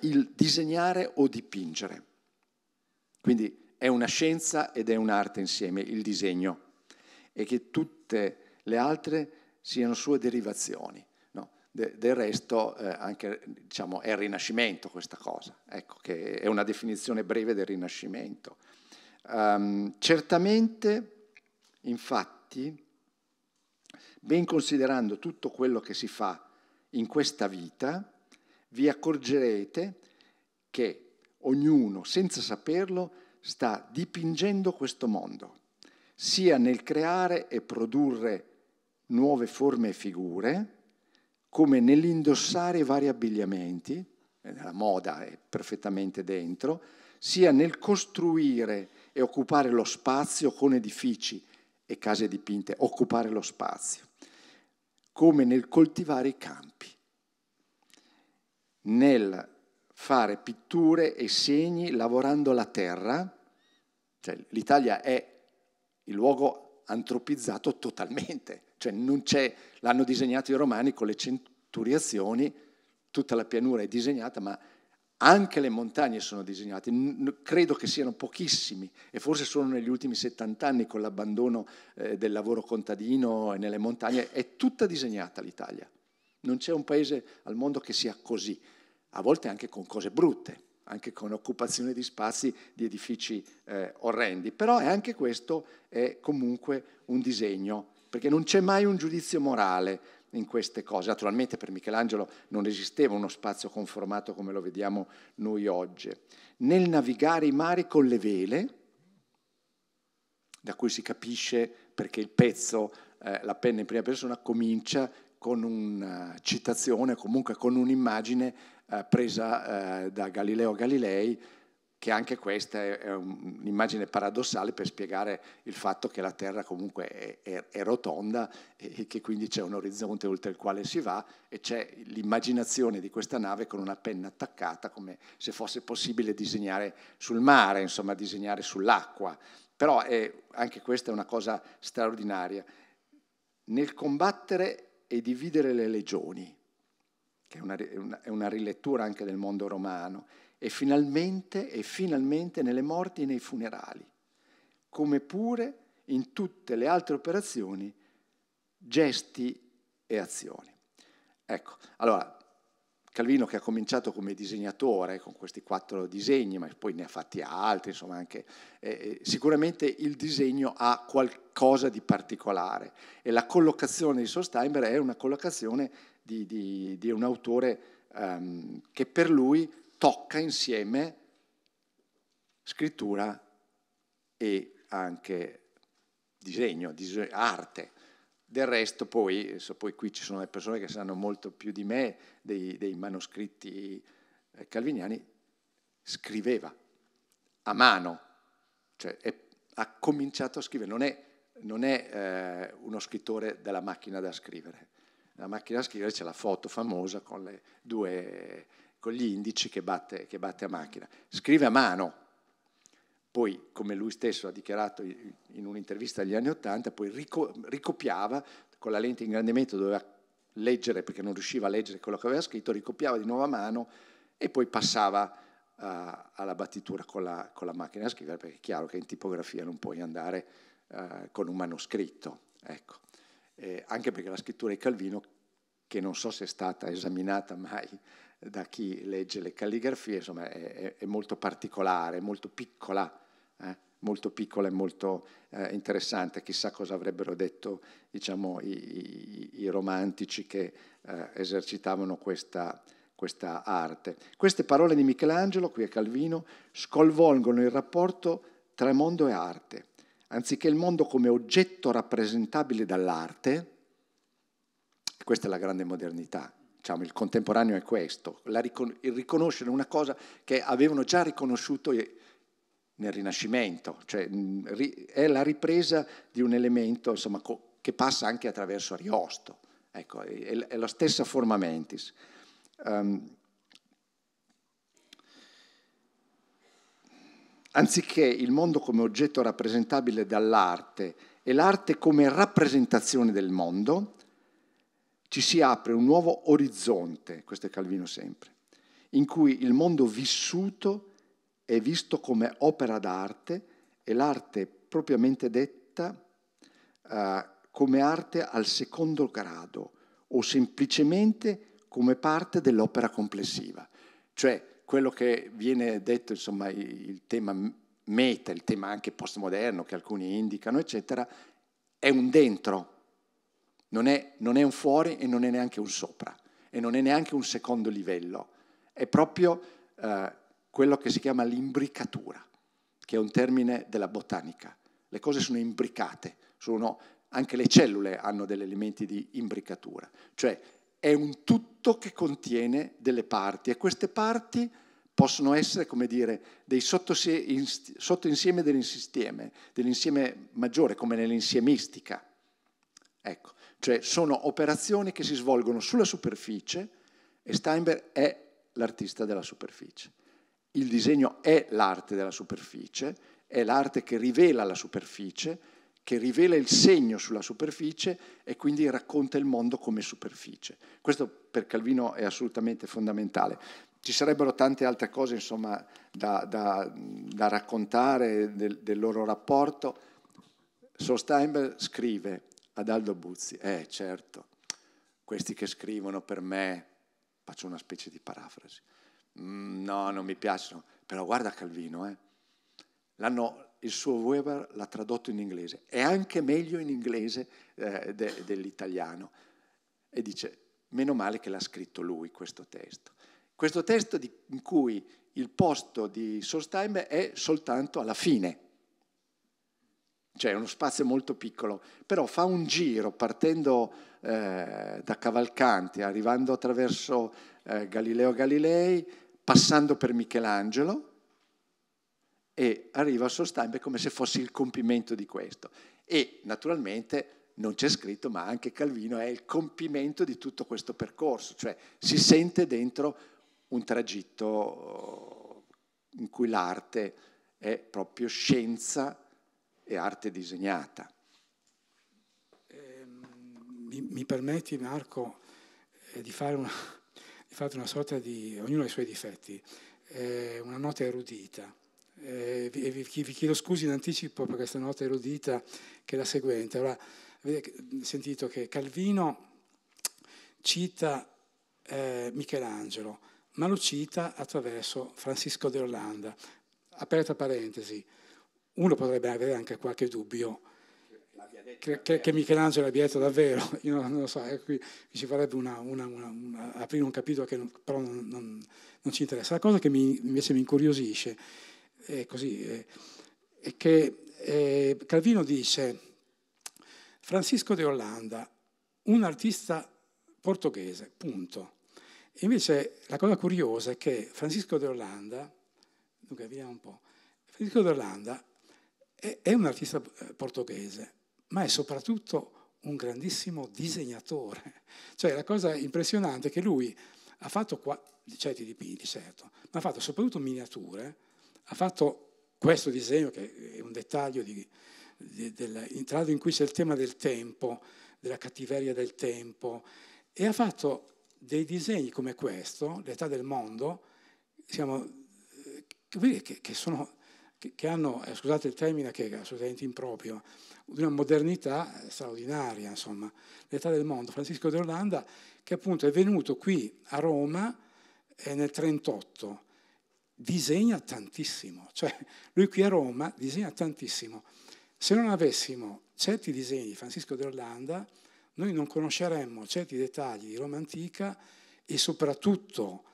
il disegnare o dipingere. Quindi è una scienza ed è un'arte insieme, il disegno e che tutte le altre siano sue derivazioni. No? De, del resto eh, anche, diciamo, è il Rinascimento questa cosa, ecco, che è una definizione breve del Rinascimento. Um, certamente, infatti, ben considerando tutto quello che si fa in questa vita, vi accorgerete che ognuno, senza saperlo, sta dipingendo questo mondo sia nel creare e produrre nuove forme e figure, come nell'indossare vari abbigliamenti, la moda è perfettamente dentro, sia nel costruire e occupare lo spazio con edifici e case dipinte, occupare lo spazio, come nel coltivare i campi, nel fare pitture e segni lavorando la terra, cioè, l'Italia è il luogo antropizzato totalmente, cioè non c'è, l'hanno disegnato i romani con le centuriazioni, tutta la pianura è disegnata, ma anche le montagne sono disegnate, credo che siano pochissimi e forse solo negli ultimi 70 anni con l'abbandono eh, del lavoro contadino e nelle montagne è tutta disegnata l'Italia. Non c'è un paese al mondo che sia così, a volte anche con cose brutte, anche con occupazione di spazi di edifici eh, orrendi, però anche questo è comunque un disegno, perché non c'è mai un giudizio morale in queste cose. Naturalmente per Michelangelo non esisteva uno spazio conformato come lo vediamo noi oggi. Nel navigare i mari con le vele, da cui si capisce perché il pezzo, eh, la penna in prima persona, comincia con una citazione, comunque con un'immagine eh, presa eh, da Galileo Galilei, che anche questa è un'immagine paradossale per spiegare il fatto che la Terra comunque è, è, è, rotonda e che quindi c'è un orizzonte oltre il quale si va e c'è l'immaginazione di questa nave con una penna attaccata come se fosse possibile disegnare sul mare, insomma disegnare sull'acqua. Però è, anche questa è una cosa straordinaria. Nel combattere e dividere le legioni, che è una, è una, rilettura anche del mondo romano, e finalmente, e finalmente nelle morti e nei funerali, come pure in tutte le altre operazioni, gesti e azioni. Ecco, allora, Calvino che ha cominciato come disegnatore con questi quattro disegni, ma poi ne ha fatti altri, insomma anche, eh, eh sicuramente il disegno ha qualcosa di particolare e la collocazione di Solsteinberg è una collocazione di, di, di un autore um, che per lui tocca insieme scrittura e anche disegno, disegno arte. Del resto poi, so, poi, qui ci sono le persone che sanno molto più di me dei, dei manoscritti eh, calviniani, scriveva a mano, cioè è, ha cominciato a scrivere, non è, non è eh, uno scrittore della macchina da scrivere la macchina da scrivere c'è la foto famosa con, due, con gli indici che batte, che batte a macchina. Scrive a mano, poi, come lui stesso ha dichiarato in un'intervista agli anni Ottanta, poi ricopiava con la lente di ingrandimento, doveva leggere perché non riusciva a leggere quello che aveva scritto, ricopiava di nuovo a mano e poi passava uh, alla battitura con la, con la, macchina a scrivere, perché è chiaro che in tipografia non puoi andare uh, con un manoscritto. Ecco eh, anche perché la scrittura di Calvino, che non so se è stata esaminata mai da chi legge le calligrafie, insomma è, è molto particolare, molto piccola, eh, molto piccola e molto eh, interessante. Chissà cosa avrebbero detto diciamo, i, i, i, romantici che eh, esercitavano questa, questa arte. Queste parole di Michelangelo, qui a Calvino, sconvolgono il rapporto tra mondo e arte anziché il mondo come oggetto rappresentabile dall'arte, questa è la grande modernità, diciamo, il contemporaneo è questo, ricon- il riconoscere una cosa che avevano già riconosciuto nel Rinascimento, cioè ri- è la ripresa di un elemento insomma, co- che passa anche attraverso Ariosto, ecco, è, è la stessa forma mentis. Um, anziché il mondo come oggetto rappresentabile dall'arte e l'arte come rappresentazione del mondo, ci si apre un nuovo orizzonte, questo è Calvino sempre, in cui il mondo vissuto è visto come opera d'arte e l'arte propriamente detta eh, come arte al secondo grado o semplicemente come parte dell'opera complessiva. Cioè quello che viene detto, insomma, il tema meta, il tema anche postmoderno che alcuni indicano, eccetera, è un dentro, non è, non è un fuori e non è neanche un sopra, e non è neanche un secondo livello, è proprio eh, quello che si chiama l'imbricatura, che è un termine della botanica. Le cose sono imbricate, sono, anche le cellule hanno degli elementi di imbricatura, cioè è un tutto che contiene delle parti e queste parti possono essere, come dire, dei sottoinsieme dell'insieme, dell'insieme maggiore, come nell'insiemistica. Ecco, cioè sono operazioni che si svolgono sulla superficie e Steinberg è l'artista della superficie. Il disegno è l'arte della superficie, è l'arte che rivela la superficie che rivela il segno sulla superficie e quindi racconta il mondo come superficie. Questo per Calvino è assolutamente fondamentale. Ci sarebbero tante altre cose insomma, da, da, da, raccontare del, del loro rapporto. Solsteinberg scrive ad Aldo Buzzi, eh certo, questi che scrivono per me, faccio una specie di parafrasi, mm, no, non mi piacciono, però guarda Calvino, eh. l'hanno, il suo Weber l'ha tradotto in inglese, è anche meglio in inglese eh, de, dell'italiano. E dice, meno male che l'ha scritto lui questo testo. Questo testo di, in cui il posto di Solstheim è soltanto alla fine, cioè uno spazio molto piccolo, però fa un giro partendo eh, da Cavalcanti, arrivando attraverso eh, Galileo Galilei, passando per Michelangelo, e arriva al suo stampo come se fosse il compimento di questo. E naturalmente non c'è scritto, ma anche Calvino è il compimento di tutto questo percorso, cioè si sente dentro un tragitto eh, in cui l'arte è proprio scienza e arte disegnata. Ehm, mi, mi, permetti Marco eh, di fare una, di una sorta di, ognuno ha i suoi difetti, eh, una nota erudita eh, vi, vi, chiedo scusi in anticipo per questa nota erudita che è la seguente. Allora, avete sentito che Calvino cita eh, Michelangelo, ma lo cita attraverso Francisco de Orlanda. Aperta parentesi, uno potrebbe avere anche qualche dubbio che, che, Michelangelo abbia detto davvero, io non, lo so, ecco qui ci vorrebbe una, una, una, aprire un capitolo che non, però non, non, ci interessa. La cosa che mi, invece mi incuriosisce è eh, così, è eh, che eh, Calvino dice, Francisco de Hollanda, un artista portoghese, punto. Invece la cosa curiosa è che Francisco de Hollanda, dunque vediamo un po', Francisco de Hollanda è, è un artista portoghese, ma è soprattutto un grandissimo disegnatore. Cioè la cosa impressionante è che lui ha fatto qua, certi dipinti certo, ma ha fatto soprattutto miniature ha fatto questo disegno, che è un dettaglio di, di, del, in cui c'è il tema del tempo, della cattiveria del tempo, e ha fatto dei disegni come questo, l'età del mondo, siamo, eh, che, che, sono, che, hanno, eh, scusate il termine che è assolutamente improprio, di una modernità straordinaria, insomma, l'età del mondo. Francisco d'Orlanda, che appunto è venuto qui a Roma eh, nel 1938, disegna tantissimo, cioè lui qui a Roma disegna tantissimo. Se non avessimo certi disegni di Francisco d'Orlanda, noi non conosceremmo certi dettagli di Roma antica e soprattutto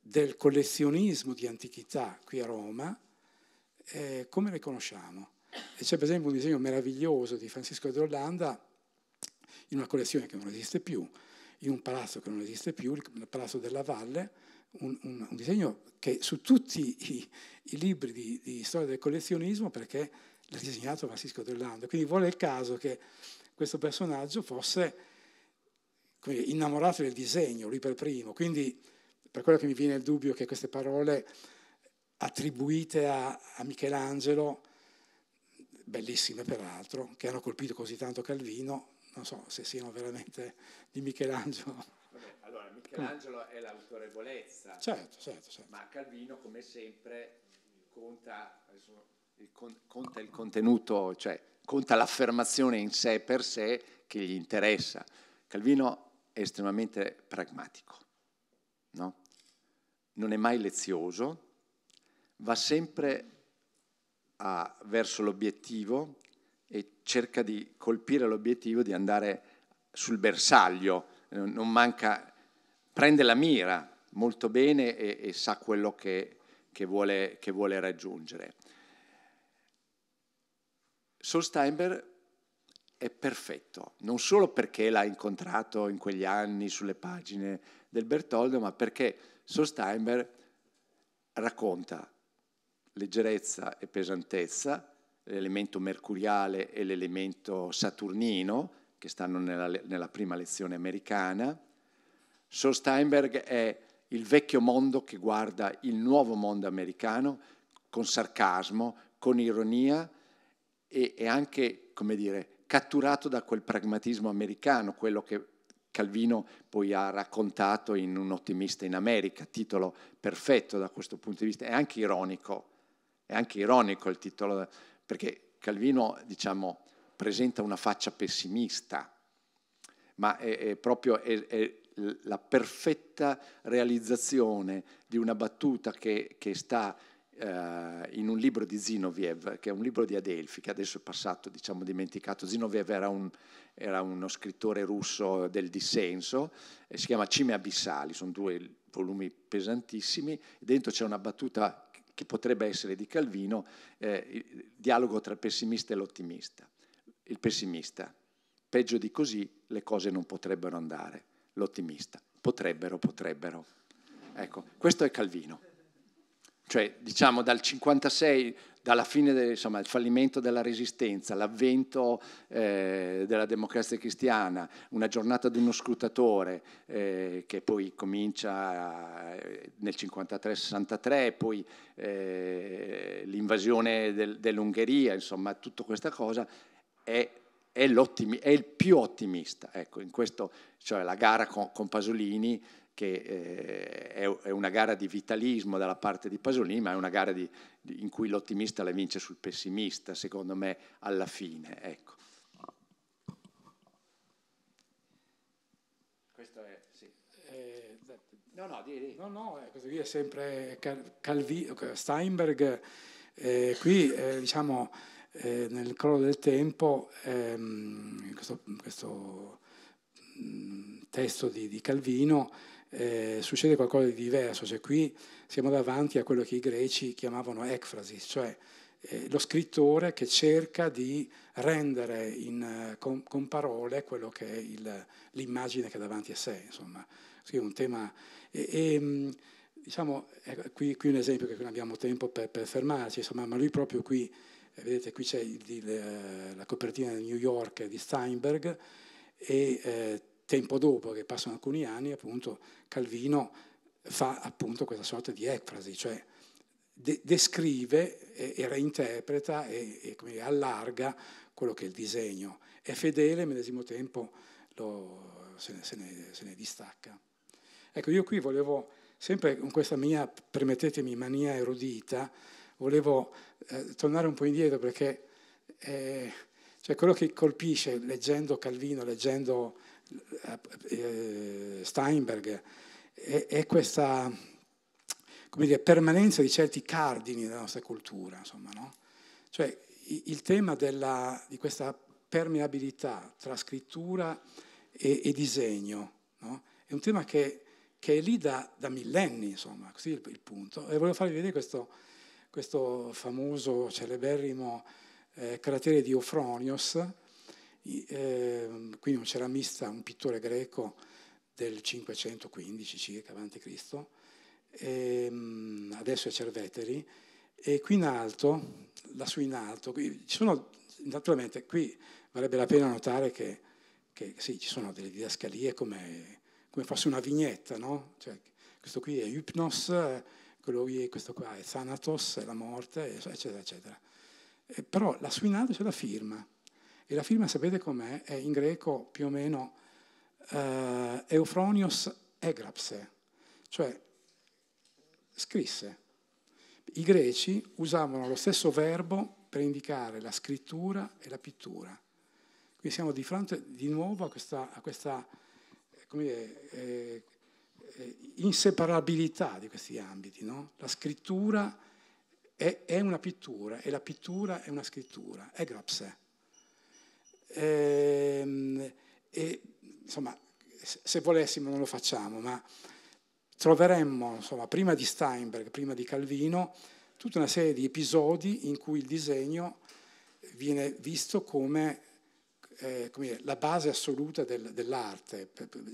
del collezionismo di antichità qui a Roma, eh, come le conosciamo. E c'è per esempio un disegno meraviglioso di Francisco d'Orlanda in una collezione che non esiste più, in un palazzo che non esiste più, il Palazzo della Valle, un, un, un disegno che su tutti i, i libri di, di, storia del collezionismo perché l'ha disegnato Francisco Dell'Ando. Quindi vuole il caso che questo personaggio fosse dire, innamorato del disegno, lui per primo. Quindi per quello che mi viene il dubbio che queste parole attribuite a, a Michelangelo, bellissime peraltro, che hanno colpito così tanto Calvino, non so se siano veramente di Michelangelo. Michelangelo è l'autorevolezza, certo, certo, certo. ma Calvino come sempre conta il, conta il contenuto, cioè conta l'affermazione in sé per sé che gli interessa. Calvino è estremamente pragmatico, no? non è mai lezioso, va sempre a, verso l'obiettivo e cerca di colpire l'obiettivo di andare sul bersaglio, non manca prende la mira molto bene e, e sa quello che, che, vuole, che vuole raggiungere. Sol Steinberg è perfetto, non solo perché l'ha incontrato in quegli anni sulle pagine del Bertoldo, ma perché Sol Steinberg racconta leggerezza e pesantezza, l'elemento mercuriale e l'elemento saturnino, che stanno nella, nella prima lezione americana, So Steinberg è il vecchio mondo che guarda il nuovo mondo americano con sarcasmo, con ironia e, e anche, come dire, catturato da quel pragmatismo americano, quello che Calvino poi ha raccontato in Un ottimista in America, titolo perfetto da questo punto di vista, è anche ironico, è anche ironico il titolo, perché Calvino, diciamo, presenta una faccia pessimista, ma è, è proprio è, è la perfetta realizzazione di una battuta che, che sta eh, in un libro di Zinoviev, che è un libro di Adelphi, che adesso è passato, diciamo, dimenticato. Zinoviev era, un, era uno scrittore russo del dissenso, eh, si chiama Cime Abissali, sono due volumi pesantissimi, dentro c'è una battuta che potrebbe essere di Calvino, eh, il dialogo tra il pessimista e l'ottimista. Il pessimista, peggio di così le cose non potrebbero andare l'ottimista. Potrebbero, potrebbero. Ecco, questo è Calvino. Cioè, diciamo, dal 56, dalla fine, del, insomma, il fallimento della resistenza, l'avvento eh, della democrazia cristiana, una giornata di uno scrutatore eh, che poi comincia eh, nel 53-63, poi eh, l'invasione del, dell'Ungheria, insomma, tutta questa cosa è è, è il più ottimista, ecco, in questo, cioè la gara con, con Pasolini che eh, è, è, una gara di vitalismo dalla parte di Pasolini, ma è una gara di, di, in cui l'ottimista la vince sul pessimista, secondo me, alla fine. Ecco. Questo è, sì. Eh, no, no, di, di. no, no, eh, questo qui è sempre Calvi, Steinberg, eh, qui eh, diciamo eh, nel crollo del tempo, ehm, questo, questo mm, testo di, di Calvino, eh, succede qualcosa di diverso, cioè qui siamo davanti a quello che i greci chiamavano ekphrasis, cioè eh, lo scrittore che cerca di rendere in, con, con, parole quello che è il, l'immagine che ha davanti a sé, insomma, sì, un tema... E, e, mm, diciamo, ecco, qui, qui, un esempio che non abbiamo tempo per, per fermarci, insomma, ma lui proprio qui e eh, vedete qui c'è eh, la copertina di New York di Steinberg e eh, tempo dopo, che passano alcuni anni, appunto Calvino fa appunto questa sorta di ecfrasi, cioè de- descrive e, e, reinterpreta e, e dire, allarga quello che è il disegno. È fedele, al medesimo tempo lo, se, ne, se, ne, se ne distacca. Ecco, io qui volevo, sempre con questa mia, permettetemi, mania erudita, volevo eh, tornare un po' indietro perché eh, cioè quello che colpisce leggendo Calvino, leggendo eh, eh Steinberg, è, è questa dire, permanenza di certi cardini della nostra cultura. Insomma, no? cioè, il tema della, di questa permeabilità tra scrittura e, e disegno no? è un tema che, che è lì da, da, millenni, insomma, così il, il punto. E volevo farvi vedere questo questo famoso, celeberrimo eh, cratere di Ofronios, eh, quindi un ceramista, un pittore greco del 515 circa a.C., ehm, adesso è Cerveteri, e qui in alto, lassù in alto, qui, ci sono, naturalmente qui varrebbe la pena notare che, che sì, ci sono delle didascalie come, come fosse una vignetta, no? Cioè, questo qui è Hypnos, eh, lui, questo qua è Thanatos, è la morte, eccetera, eccetera. E però la Suinato c'è la firma, e la firma sapete com'è? È in greco più o meno eh, Eufronios Egrapse, cioè scrisse. I greci usavano lo stesso verbo per indicare la scrittura e la pittura. Quindi siamo di fronte di nuovo a questa, a questa come dire, eh, eh, inseparabilità di questi ambiti. No? La scrittura è, è, una pittura e la pittura è una scrittura, è grapse. E, ehm, e, insomma, se volessimo non lo facciamo, ma troveremmo, insomma, prima di Steinberg, prima di Calvino, tutta una serie di episodi in cui il disegno viene visto come, eh, come dire, la base assoluta del, dell'arte,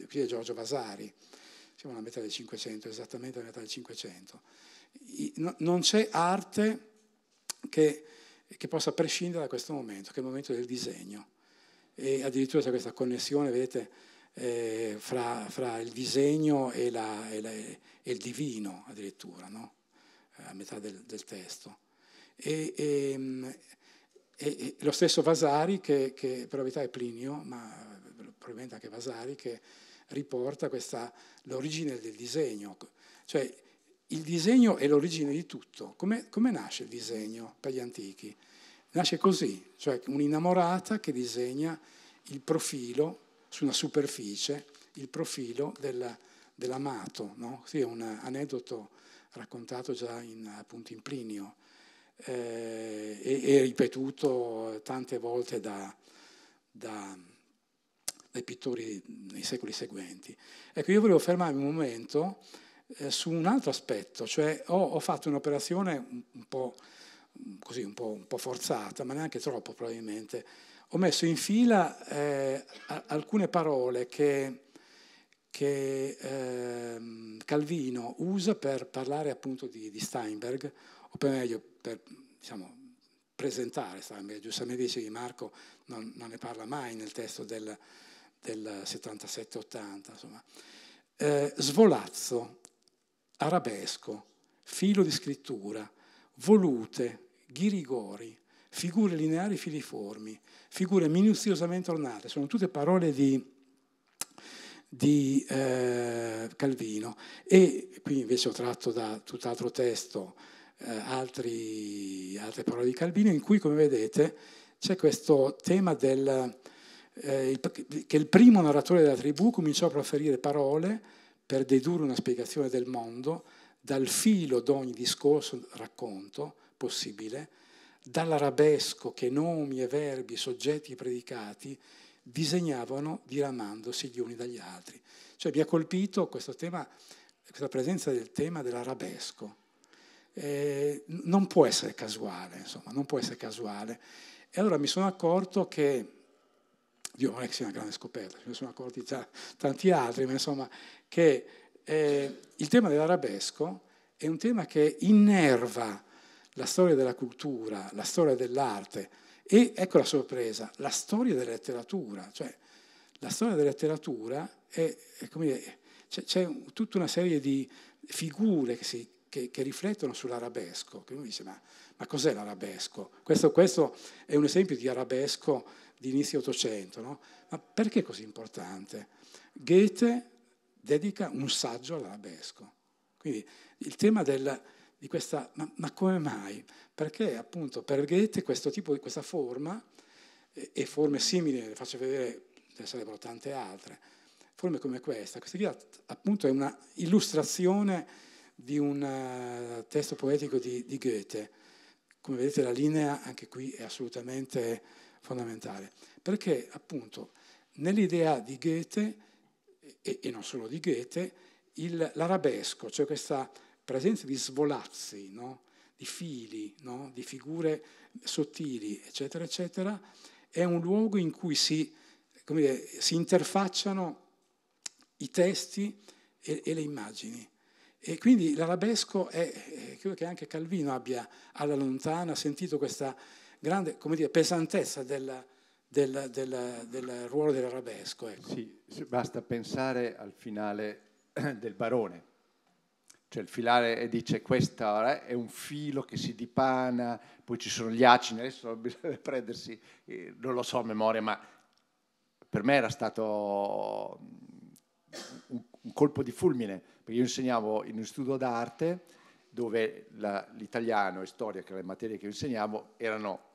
qui è Giorgio Vasari siamo alla metà del 500, esattamente alla metà del 500. Non c'è arte che, che possa prescindere da questo momento, che è il momento del disegno. E addirittura c'è questa connessione, vedete, eh, fra, fra, il disegno e, la, e, la, e il divino, addirittura, no? a metà del, del testo. E, ehm, e, lo stesso Vasari, che, che per la verità è Plinio, ma probabilmente anche Vasari, che riporta questa, l'origine del disegno. Cioè il disegno è l'origine di tutto. Come, come nasce il disegno per gli antichi? Nasce così, cioè un'innamorata che disegna il profilo su una superficie, il profilo della, dell'amato. No? Sì, è un aneddoto raccontato già in, appunto in Plinio eh, e, e, ripetuto tante volte da, da dai pittori nei secoli seguenti. Ecco, io volevo fermarmi un momento eh, su un altro aspetto, cioè ho, ho fatto un'operazione un, un, po', così, un, po', un po' forzata, ma neanche troppo probabilmente, ho messo in fila eh, alcune parole che, che eh, Calvino usa per parlare appunto di, di Steinberg, o per meglio, per diciamo, presentare Steinberg. Giustamente dice che Marco non, non, ne parla mai nel testo del, del 77-80, insomma. Eh, svolazzo, arabesco, filo di scrittura, volute, ghirigori, figure lineari filiformi, figure minuziosamente ornate, sono tutte parole di, di eh, Calvino. E qui invece ho tratto da tutt'altro testo eh, altri, altre parole di Calvino, in cui, come vedete, c'è questo tema del eh, che il primo narratore della tribù cominciò a proferire parole per dedurre una spiegazione del mondo dal filo d'ogni discorso, racconto possibile, dall'arabesco che nomi e verbi, soggetti e predicati disegnavano diramandosi gli uni dagli altri. Cioè mi ha colpito questo tema, questa presenza del tema dell'arabesco. Eh, non può essere casuale, insomma, non può essere casuale. E allora mi sono accorto che Dio non è che sia una grande scoperta, ce ne sono accorti già tanti altri, ma insomma, che eh, il tema dell'arabesco è un tema che innerva la storia della cultura, la storia dell'arte e, ecco la sorpresa, la storia della letteratura. Cioè, la storia della letteratura è, è come dire, c'è, c'è, tutta una serie di figure che, si, che, che riflettono sull'arabesco, che uno dice ma, ma cos'è l'arabesco? Questo, questo, è un esempio di arabesco di inizio 800, no? ma perché è così importante? Goethe dedica un saggio all'arabesco, quindi il tema del, di questa, ma, ma, come mai? Perché appunto per Goethe questo tipo di questa forma, e, e forme simili, le faccio vedere, ce ne sarebbero tante altre, forme come questa, questa qui appunto è una illustrazione di un eh, testo poetico di, di Goethe, come vedete la linea anche qui è assolutamente fondamentale, perché appunto nell'idea di Goethe, e, e non solo di Goethe, il, l'arabesco, cioè questa presenza di svolazzi, no? di fili, no? di figure sottili, eccetera, eccetera, è un luogo in cui si, dire, si interfacciano i testi e, e le immagini. E quindi l'arabesco è, credo che anche Calvino abbia alla lontana sentito questa grande dire, pesantezza della, della, della, del ruolo dell'arabesco. Ecco. Sì, basta pensare al finale del barone. Cioè il filare dice questo è un filo che si dipana, poi ci sono gli acini, adesso bisogna prendersi, eh, non lo so a memoria, ma per me era stato mm, un, un colpo di fulmine, perché io insegnavo in un studio d'arte dove la, l'italiano e storia, che erano le materie che io insegnavo, erano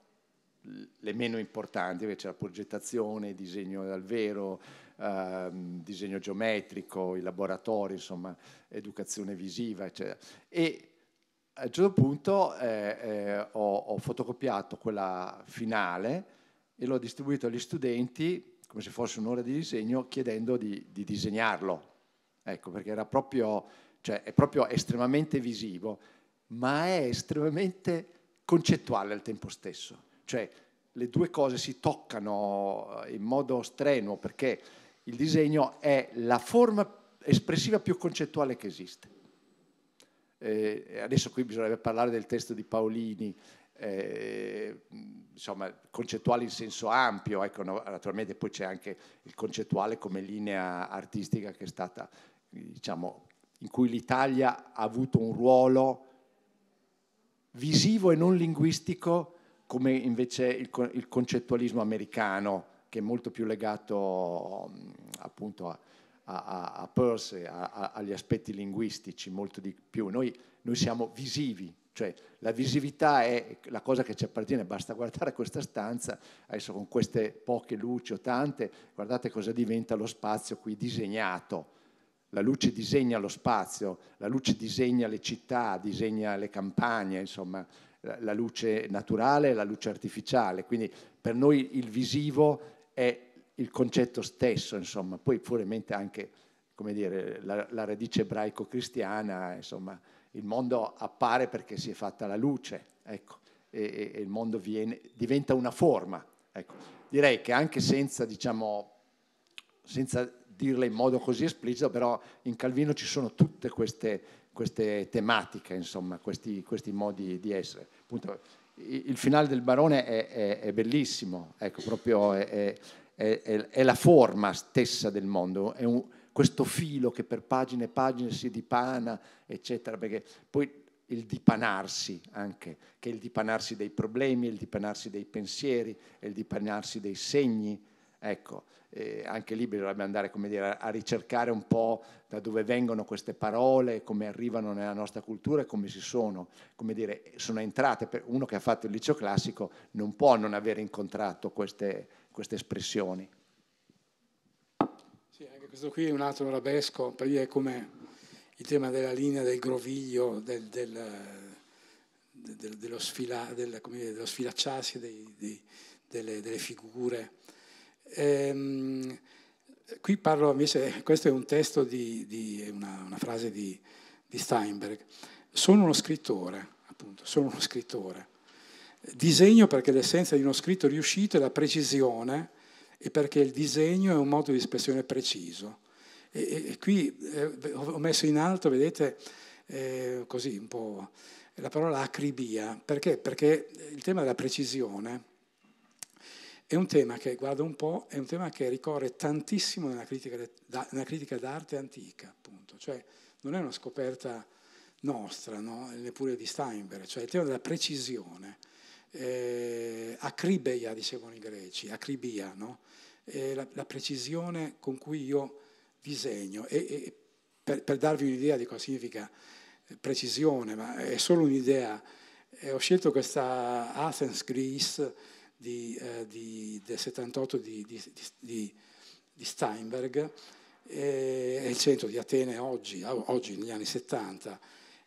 le meno importanti, perché c'è la progettazione, disegno dal vero, ehm, disegno geometrico, i laboratori, insomma, educazione visiva, eccetera. E a un certo punto eh, eh, ho, ho, fotocopiato quella finale e l'ho distribuito agli studenti come se fosse un'ora di disegno, chiedendo di, di disegnarlo. Ecco, perché era proprio, cioè, è proprio estremamente visivo, ma è estremamente concettuale al tempo stesso cioè le due cose si toccano eh, in modo strenuo perché il disegno è la forma espressiva più concettuale che esiste. Eh, adesso qui bisognerebbe parlare del testo di Paolini, eh, insomma, concettuale in senso ampio, ecco, no, naturalmente poi c'è anche il concettuale come linea artistica che è stata, diciamo, in cui l'Italia ha avuto un ruolo visivo e non linguistico come invece il, il concettualismo americano, che è molto più legato mm, appunto a, a, a Peirce, a, agli aspetti linguistici, molto di più. Noi, noi siamo visivi, cioè la visività è la cosa che ci appartiene, basta guardare questa stanza, adesso con queste poche luci o tante, guardate cosa diventa lo spazio qui disegnato. La luce disegna lo spazio, la luce disegna le città, disegna le campagne, insomma, la luce naturale e la luce artificiale, quindi per noi il visivo è il concetto stesso, insomma, poi puramente anche come dire, la, la radice ebraico-cristiana, insomma, il mondo appare perché si è fatta la luce, ecco, e, e il mondo viene, diventa una forma. Ecco. Direi che anche senza, diciamo, senza dirla in modo così esplicito, però in Calvino ci sono tutte queste queste tematiche, insomma, questi, questi modi di essere. Appunto, il finale del Barone è, è, è bellissimo, ecco, proprio è, è, la forma stessa del mondo, è un, questo filo che per pagine e pagine si dipana, eccetera, perché poi il dipanarsi anche, che è il dipanarsi dei problemi, il dipanarsi dei pensieri, il dipanarsi dei segni, Ecco, eh, anche lì dovrebbe andare dire, a ricercare un po' da dove vengono queste parole, come arrivano nella nostra cultura e come si sono, come dire, sono entrate. Per uno che ha fatto il liceo classico non può non aver incontrato queste, queste espressioni. Sì, anche questo qui è un altro arabesco, per dire come il tema della linea del groviglio, del, del, del, dello, sfila, dello, sfilacciarsi dei, dei, delle, delle figure Ehm, qui parlo invece, questo è un testo di, di una, una, frase di, di, Steinberg. Sono uno scrittore, appunto, sono uno scrittore. Disegno perché l'essenza di uno scritto riuscito è la precisione e perché il disegno è un modo di espressione preciso. E, e qui eh, ho messo in alto, vedete, eh, così un po' la parola acribia. Perché? Perché il tema della precisione è un tema che, guarda un po', è un tema che ricorre tantissimo nella critica, nella critica d'arte antica, appunto. Cioè, non è una scoperta nostra, no? neppure di Steinberg, cioè il tema della precisione. Eh, acribeia, dicevano i greci, acribia, no? eh, la, la, precisione con cui io disegno. E, e per, per, darvi un'idea di cosa significa precisione, ma è solo un'idea, eh, ho scelto questa Athens, Greece, di, eh, di, del 78 di, di Steinberg, e, eh, è il centro di Atene oggi, oggi negli anni 70.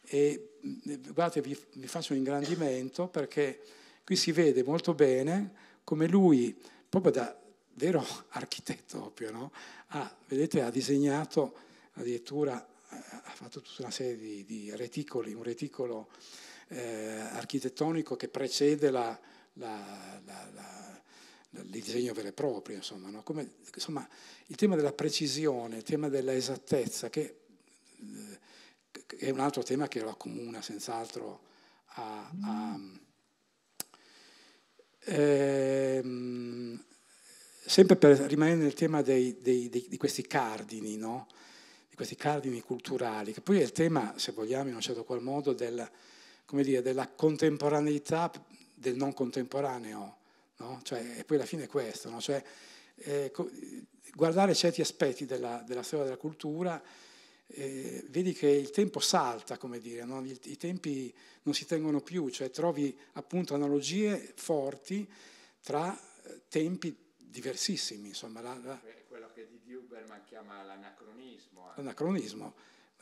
E mm, guardate, vi, vi faccio un ingrandimento perché qui si vede molto bene come lui, proprio da vero architetto proprio, no? ah, vedete, ha disegnato addirittura eh, ha fatto tutta una serie di, di reticoli, un reticolo eh, architettonico che precede la, la, la, la, il disegno vero e proprio, insomma, no? Come, insomma, il tema della precisione, il tema dell'esattezza, che eh, è un altro tema che lo accomuna senz'altro a, a ehm, sempre per rimanere nel tema dei, dei, dei, di questi cardini, no? di questi cardini culturali, che poi è il tema, se vogliamo, in un certo qual modo, del, dire, della contemporaneità del non contemporaneo, no? cioè, e poi alla fine è questo, no? cioè, eh, guardare certi aspetti della, della storia della cultura, eh, vedi che il tempo salta, come dire, no? I, i tempi non si tengono più, cioè trovi appunto analogie forti tra eh, tempi diversissimi. Insomma, la, la... Quello che di Duberman chiama l'anacronismo. L'anacronismo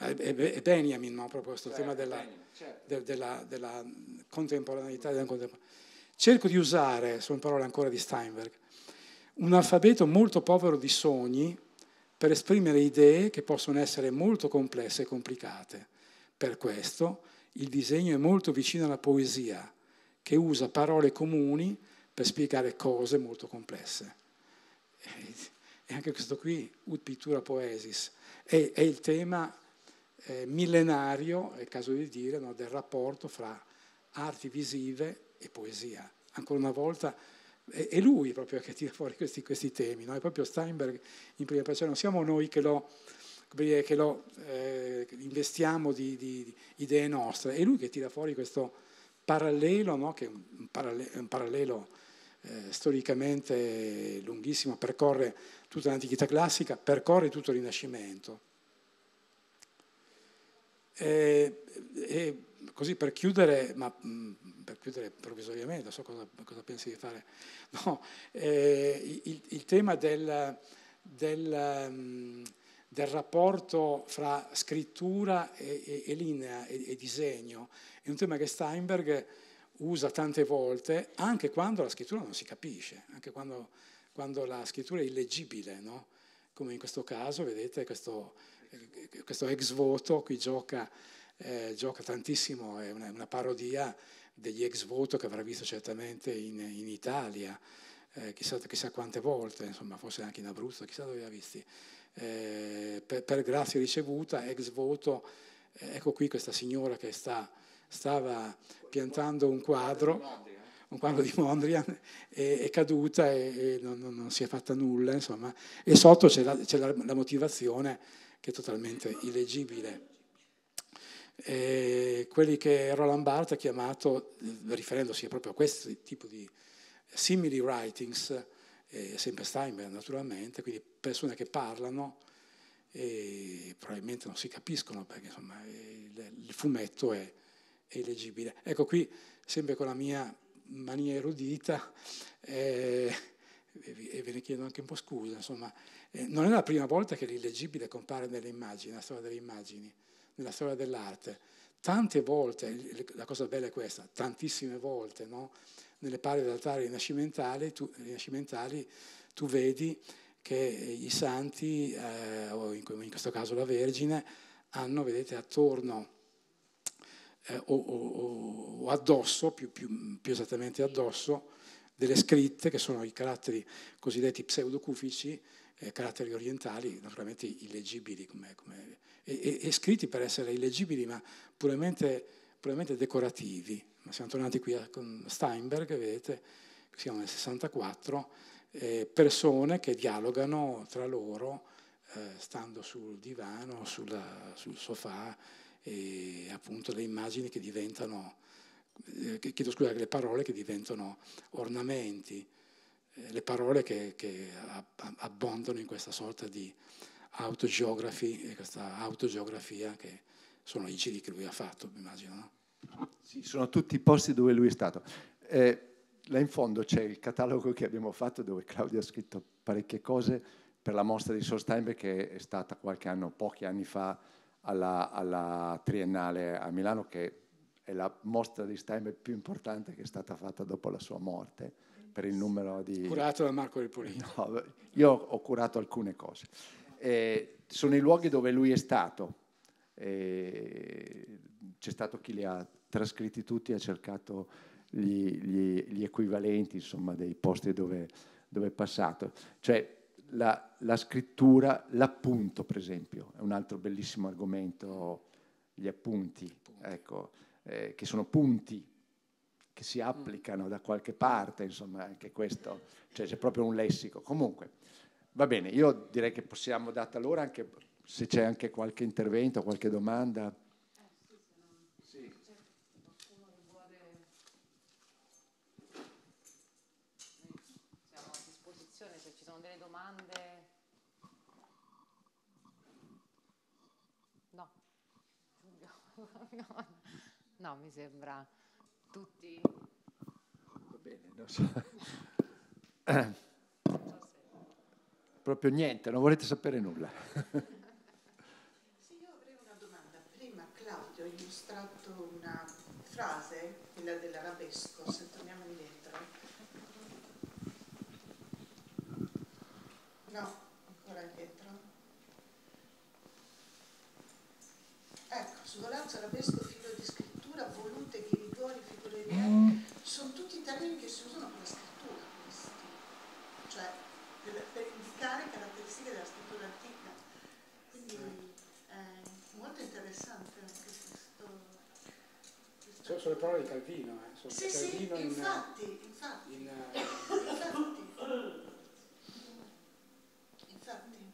eh, e Benjamin no, ha proposto il cioè, tema eh, della, Benjamin, certo. de, della, della contemporaneità. Della contemporaneità. Cerco di usare, sono parole ancora di Steinberg, un alfabeto molto povero di sogni per esprimere idee che possono essere molto complesse e complicate. Per questo il disegno è molto vicino alla poesia, che usa parole comuni per spiegare cose molto complesse. E anche questo qui, Ut Pittura Poesis, è, è il tema eh, millenario, è il caso di dire, no, del rapporto fra arti visive e poesia. Ancora una volta è, lui proprio che tira fuori questi, questi temi, no? è proprio Steinberg in prima persona, non siamo noi che lo, che lo eh, investiamo di, di, di, idee nostre, è lui che tira fuori questo parallelo, no? che è un parallelo, un parallelo eh, storicamente lunghissimo, percorre tutta l'antichità classica, percorre tutto il Rinascimento e, eh, e eh, così per chiudere, ma mm, per chiudere provvisoriamente, non so cosa, cosa pensi di fare, no, eh, il, il, tema del, del, mm, del, rapporto fra scrittura e, e, e linea e, disegno è un tema che Steinberg usa tante volte, anche quando la scrittura non si capisce, anche quando, quando la scrittura è illeggibile, no? come in questo caso, vedete, questo eh, questo ex voto qui gioca, eh, gioca tantissimo, è una, una, parodia degli ex voto che avrà visto certamente in, in Italia, eh, chissà, chissà, quante volte, insomma, forse anche in Abruzzo, chissà dove li ha visti. Eh, per, per, grazia ricevuta, ex voto, eh, ecco qui questa signora che sta, stava piantando un quadro un quadro di Mondrian, è, è caduta e, e non, non, non, si è fatta nulla, insomma. E sotto c'è la, c'è la, la motivazione che è totalmente illeggibile. E quelli che Roland Barthes ha chiamato, riferendosi proprio a questo tipo di simili writings, sempre Steinberg naturalmente, quindi persone che parlano e probabilmente non si capiscono perché insomma il fumetto è, è illeggibile. Ecco qui, sempre con la mia mania erudita, eh, e ve ne chiedo anche un po' scusa, insomma, eh, non è la prima volta che l'illegibile compare nelle immagini, nella storia delle immagini, nella storia dell'arte. Tante volte, la cosa bella è questa, tantissime volte, no? nelle pari d'altare rinascimentali tu, rinascimentali tu, vedi che i santi, eh, o in, in questo caso la Vergine, hanno, vedete, attorno eh, o, o, o, addosso, più, più, più, esattamente addosso, delle scritte che sono i caratteri cosiddetti pseudocufici eh, caratteri orientali naturalmente illegibili come, come, e, e, e, scritti per essere illegibili ma puramente, puramente decorativi. Ma siamo tornati qui a, con Steinberg, vedete, siamo nel 64, eh, persone che dialogano tra loro eh, stando sul divano, sulla, sul sofà e appunto le immagini che diventano, eh, chiedo scusa, le parole che diventano ornamenti. Eh, le parole che, che abbondano in questa sorta di autogeografia, eh, questa autogeografia che sono i giri che lui ha fatto, mi immagino. No? Sì, sono tutti i posti dove lui è stato. Eh, là in fondo c'è il catalogo che abbiamo fatto dove Claudio ha scritto parecchie cose per la mostra di Solsteinberg che è stata qualche anno, pochi anni fa alla, alla Triennale a Milano, che è la mostra di Steinberg più importante che è stata fatta dopo la sua morte per il numero di... Curato da Marco Ripolino. No, io ho curato alcune cose. Eh, sono i luoghi dove lui è stato. Eh, c'è stato chi li ha trascritti tutti, ha cercato gli, gli, gli equivalenti insomma, dei posti dove, dove è passato. Cioè, la, la, scrittura, l'appunto per esempio, è un altro bellissimo argomento, gli appunti, ecco, eh, che sono punti che si mm. applicano da qualche parte, insomma, anche questo, cioè c'è proprio un lessico. Comunque, va bene, io direi che possiamo, data l'ora, anche se c'è anche qualche intervento, qualche domanda. No, no, mi sembra tutti. Va bene, non so. Proprio niente, non volete sapere nulla. sì, io avrei una domanda. Prima Claudio ha illustrato una frase, quella dell'arabesco, se torniamo indietro. No, ancora indietro. Ecco, su Golazzo arabesco cioè per indicare caratteristiche della scrittura antica. Quindi è eh, molto interessante anche questo. Cioè, sono le parole di Calvino, eh? Sono sì, Calvino sì, in, infatti, eh, infatti. In, eh, infatti. infatti.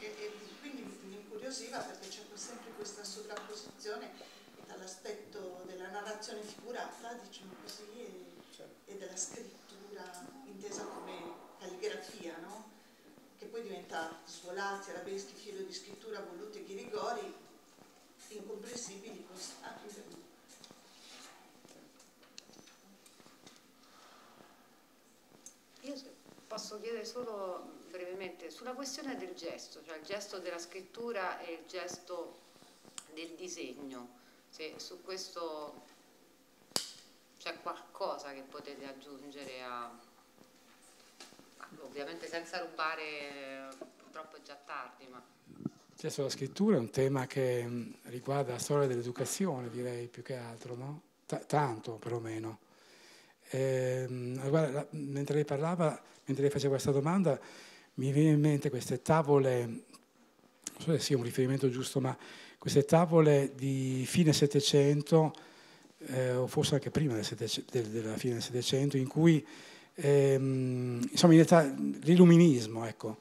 E, e quindi mi incuriosiva perché c'è sempre questa sovrapposizione dall'aspetto della narrazione figurata, diciamo così, e, certo. e della scrittura. che poi diventa Svolazzi, la beschi filo di scrittura volute di rigori incomprensibili, constabili. Io posso chiedere solo brevemente sulla questione del gesto, cioè il gesto della scrittura e il gesto del disegno, se su questo c'è qualcosa che potete aggiungere a ovviamente senza rubare, purtroppo è già tardi. Ma... Adesso cioè, la scrittura è un tema che mm, riguarda la storia dell'educazione, direi più che altro, no? T- tanto perlomeno. E, ehm, guarda, mentre lei parlava, mentre lei faceva questa domanda, mi viene in mente queste tavole, non so se sia un riferimento giusto, ma queste tavole di fine Settecento, eh, o forse anche prima del della fine del Settecento, in cui ehm, insomma, in età, l'illuminismo, ecco,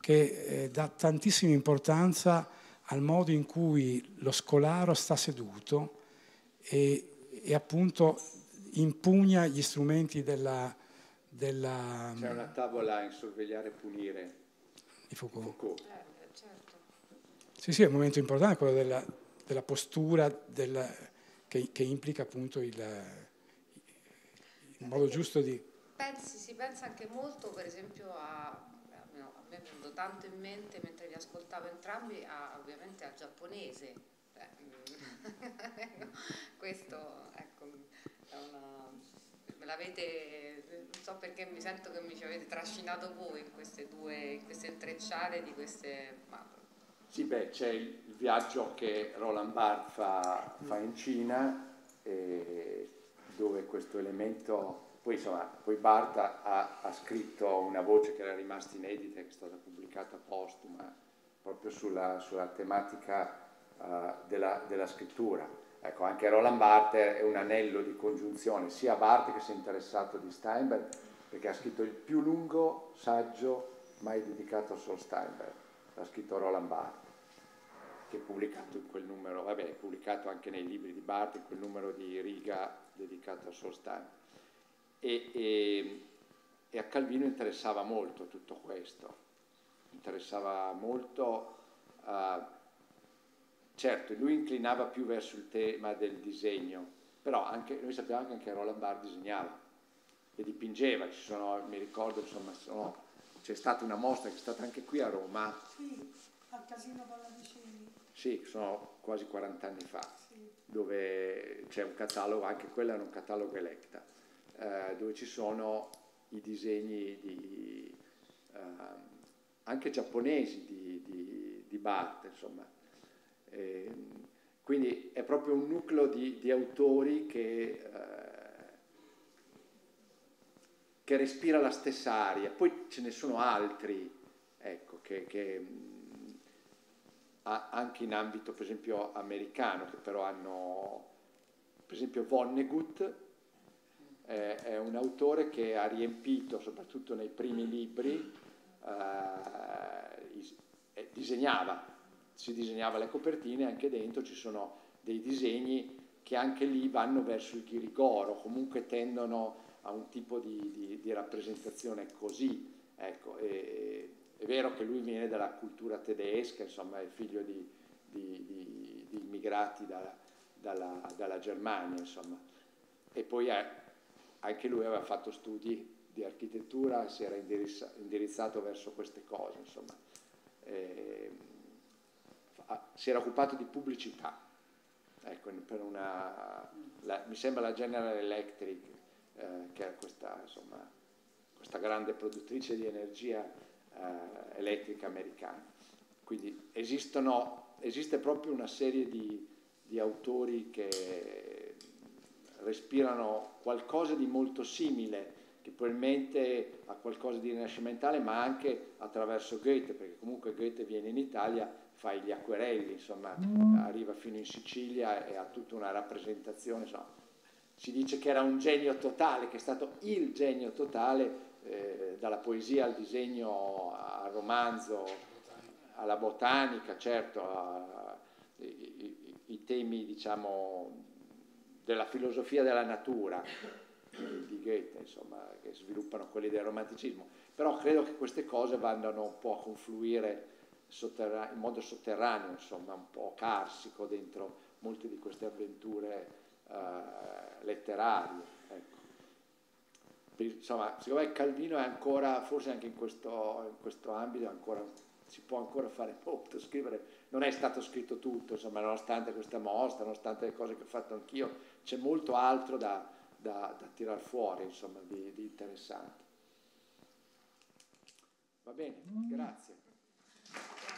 che eh, dà tantissima importanza al modo in cui lo scolaro sta seduto e, e appunto impugna gli strumenti della... della C'è una tavola in sorvegliare e punire. Di Foucault. Foucault. Eh, certo. Sì, sì, è un momento importante quello della, della postura della, che, che, implica appunto il, il modo giusto di pensi, si pensa anche molto per esempio a a me è venuto tanto in mente mentre li ascoltavo entrambi, a, ovviamente al giapponese. Beh, mm, questo, ecco, è una, me l'avete, non so perché mi sento che mi ci avete trascinato voi in queste due, in queste intrecciate di queste... Ma... Sì, beh, c'è il viaggio che Roland Barthes fa, fa in Cina, dove questo elemento poi, insomma, poi Barta ha, ha, scritto una voce che era rimasta inedita, che è stata pubblicata postuma, proprio sulla, sulla tematica uh, della, della, scrittura. Ecco, anche Roland Barthes è un anello di congiunzione, sia Barthes che si è interessato di Steinberg, perché ha scritto il più lungo saggio mai dedicato a Sol Steinberg, l'ha scritto Roland Barthes, che è pubblicato in quel numero, vabbè, è pubblicato anche nei libri di Barthes, in quel numero di riga dedicato a Sol Steinberg e, e, e a Calvino interessava molto tutto questo, interessava molto, uh, certo lui inclinava più verso il tema del disegno, però anche, noi sappiamo che anche Roland Barthes disegnava e dipingeva, sono, mi ricordo insomma sono, c'è stata una mostra che è stata anche qui a Roma. Sì, al Casino Pallavicini. Sì, sono quasi 40 anni fa, sì. dove c'è un catalogo, anche quello era un catalogo Electa eh, dove ci sono i disegni di, eh, anche giapponesi di, di, di Barth, insomma. E, ehm, quindi è proprio un nucleo di, di autori che, eh, che, respira la stessa aria. Poi ce ne sono altri, ecco, che, che anche in ambito per esempio americano, che però hanno per esempio Vonnegut, eh, è un autore che ha riempito, soprattutto nei primi libri, eh, eh, disegnava, si disegnava le copertine, anche dentro ci sono dei disegni che anche lì vanno verso il ghirigoro, comunque tendono a un tipo di, di, di rappresentazione così. Ecco, e, è vero che lui viene dalla cultura tedesca, insomma è figlio di, di immigrati da, dalla, dalla, Germania, insomma. E poi è, anche lui aveva fatto studi di architettura, si era indirizza, indirizzato verso queste cose, insomma. E, ehm, si era occupato di pubblicità, ecco, per una, la, mi sembra la General Electric, eh, che era questa, insomma, questa, grande produttrice di energia eh, elettrica americana. Quindi esistono, esiste proprio una serie di, di autori che respirano qualcosa di molto simile, che probabilmente ha qualcosa di rinascimentale, ma anche attraverso Goethe, perché comunque Goethe viene in Italia, fa gli acquerelli, insomma, mm. arriva fino in Sicilia e ha tutta una rappresentazione, insomma, si dice che era un genio totale, che è stato il genio totale, eh, dalla poesia al disegno, al romanzo, alla botanica, certo, a, i, i, i temi diciamo della filosofia della natura di Goethe, insomma, che sviluppano quelli del romanticismo, però credo che queste cose vadano un po' a confluire in modo sotterraneo, insomma, un po' carsico dentro molte di queste avventure eh, letterarie. Ecco. Insomma, secondo me Calvino è ancora, forse anche in questo, in questo ambito, ancora, si può ancora fare molto, scrivere, non è stato scritto tutto, insomma, nonostante questa mostra, nonostante le cose che ho fatto anch'io, c'è molto altro da, da, da tirar fuori, insomma, di, di interessante. Va bene, mm. grazie.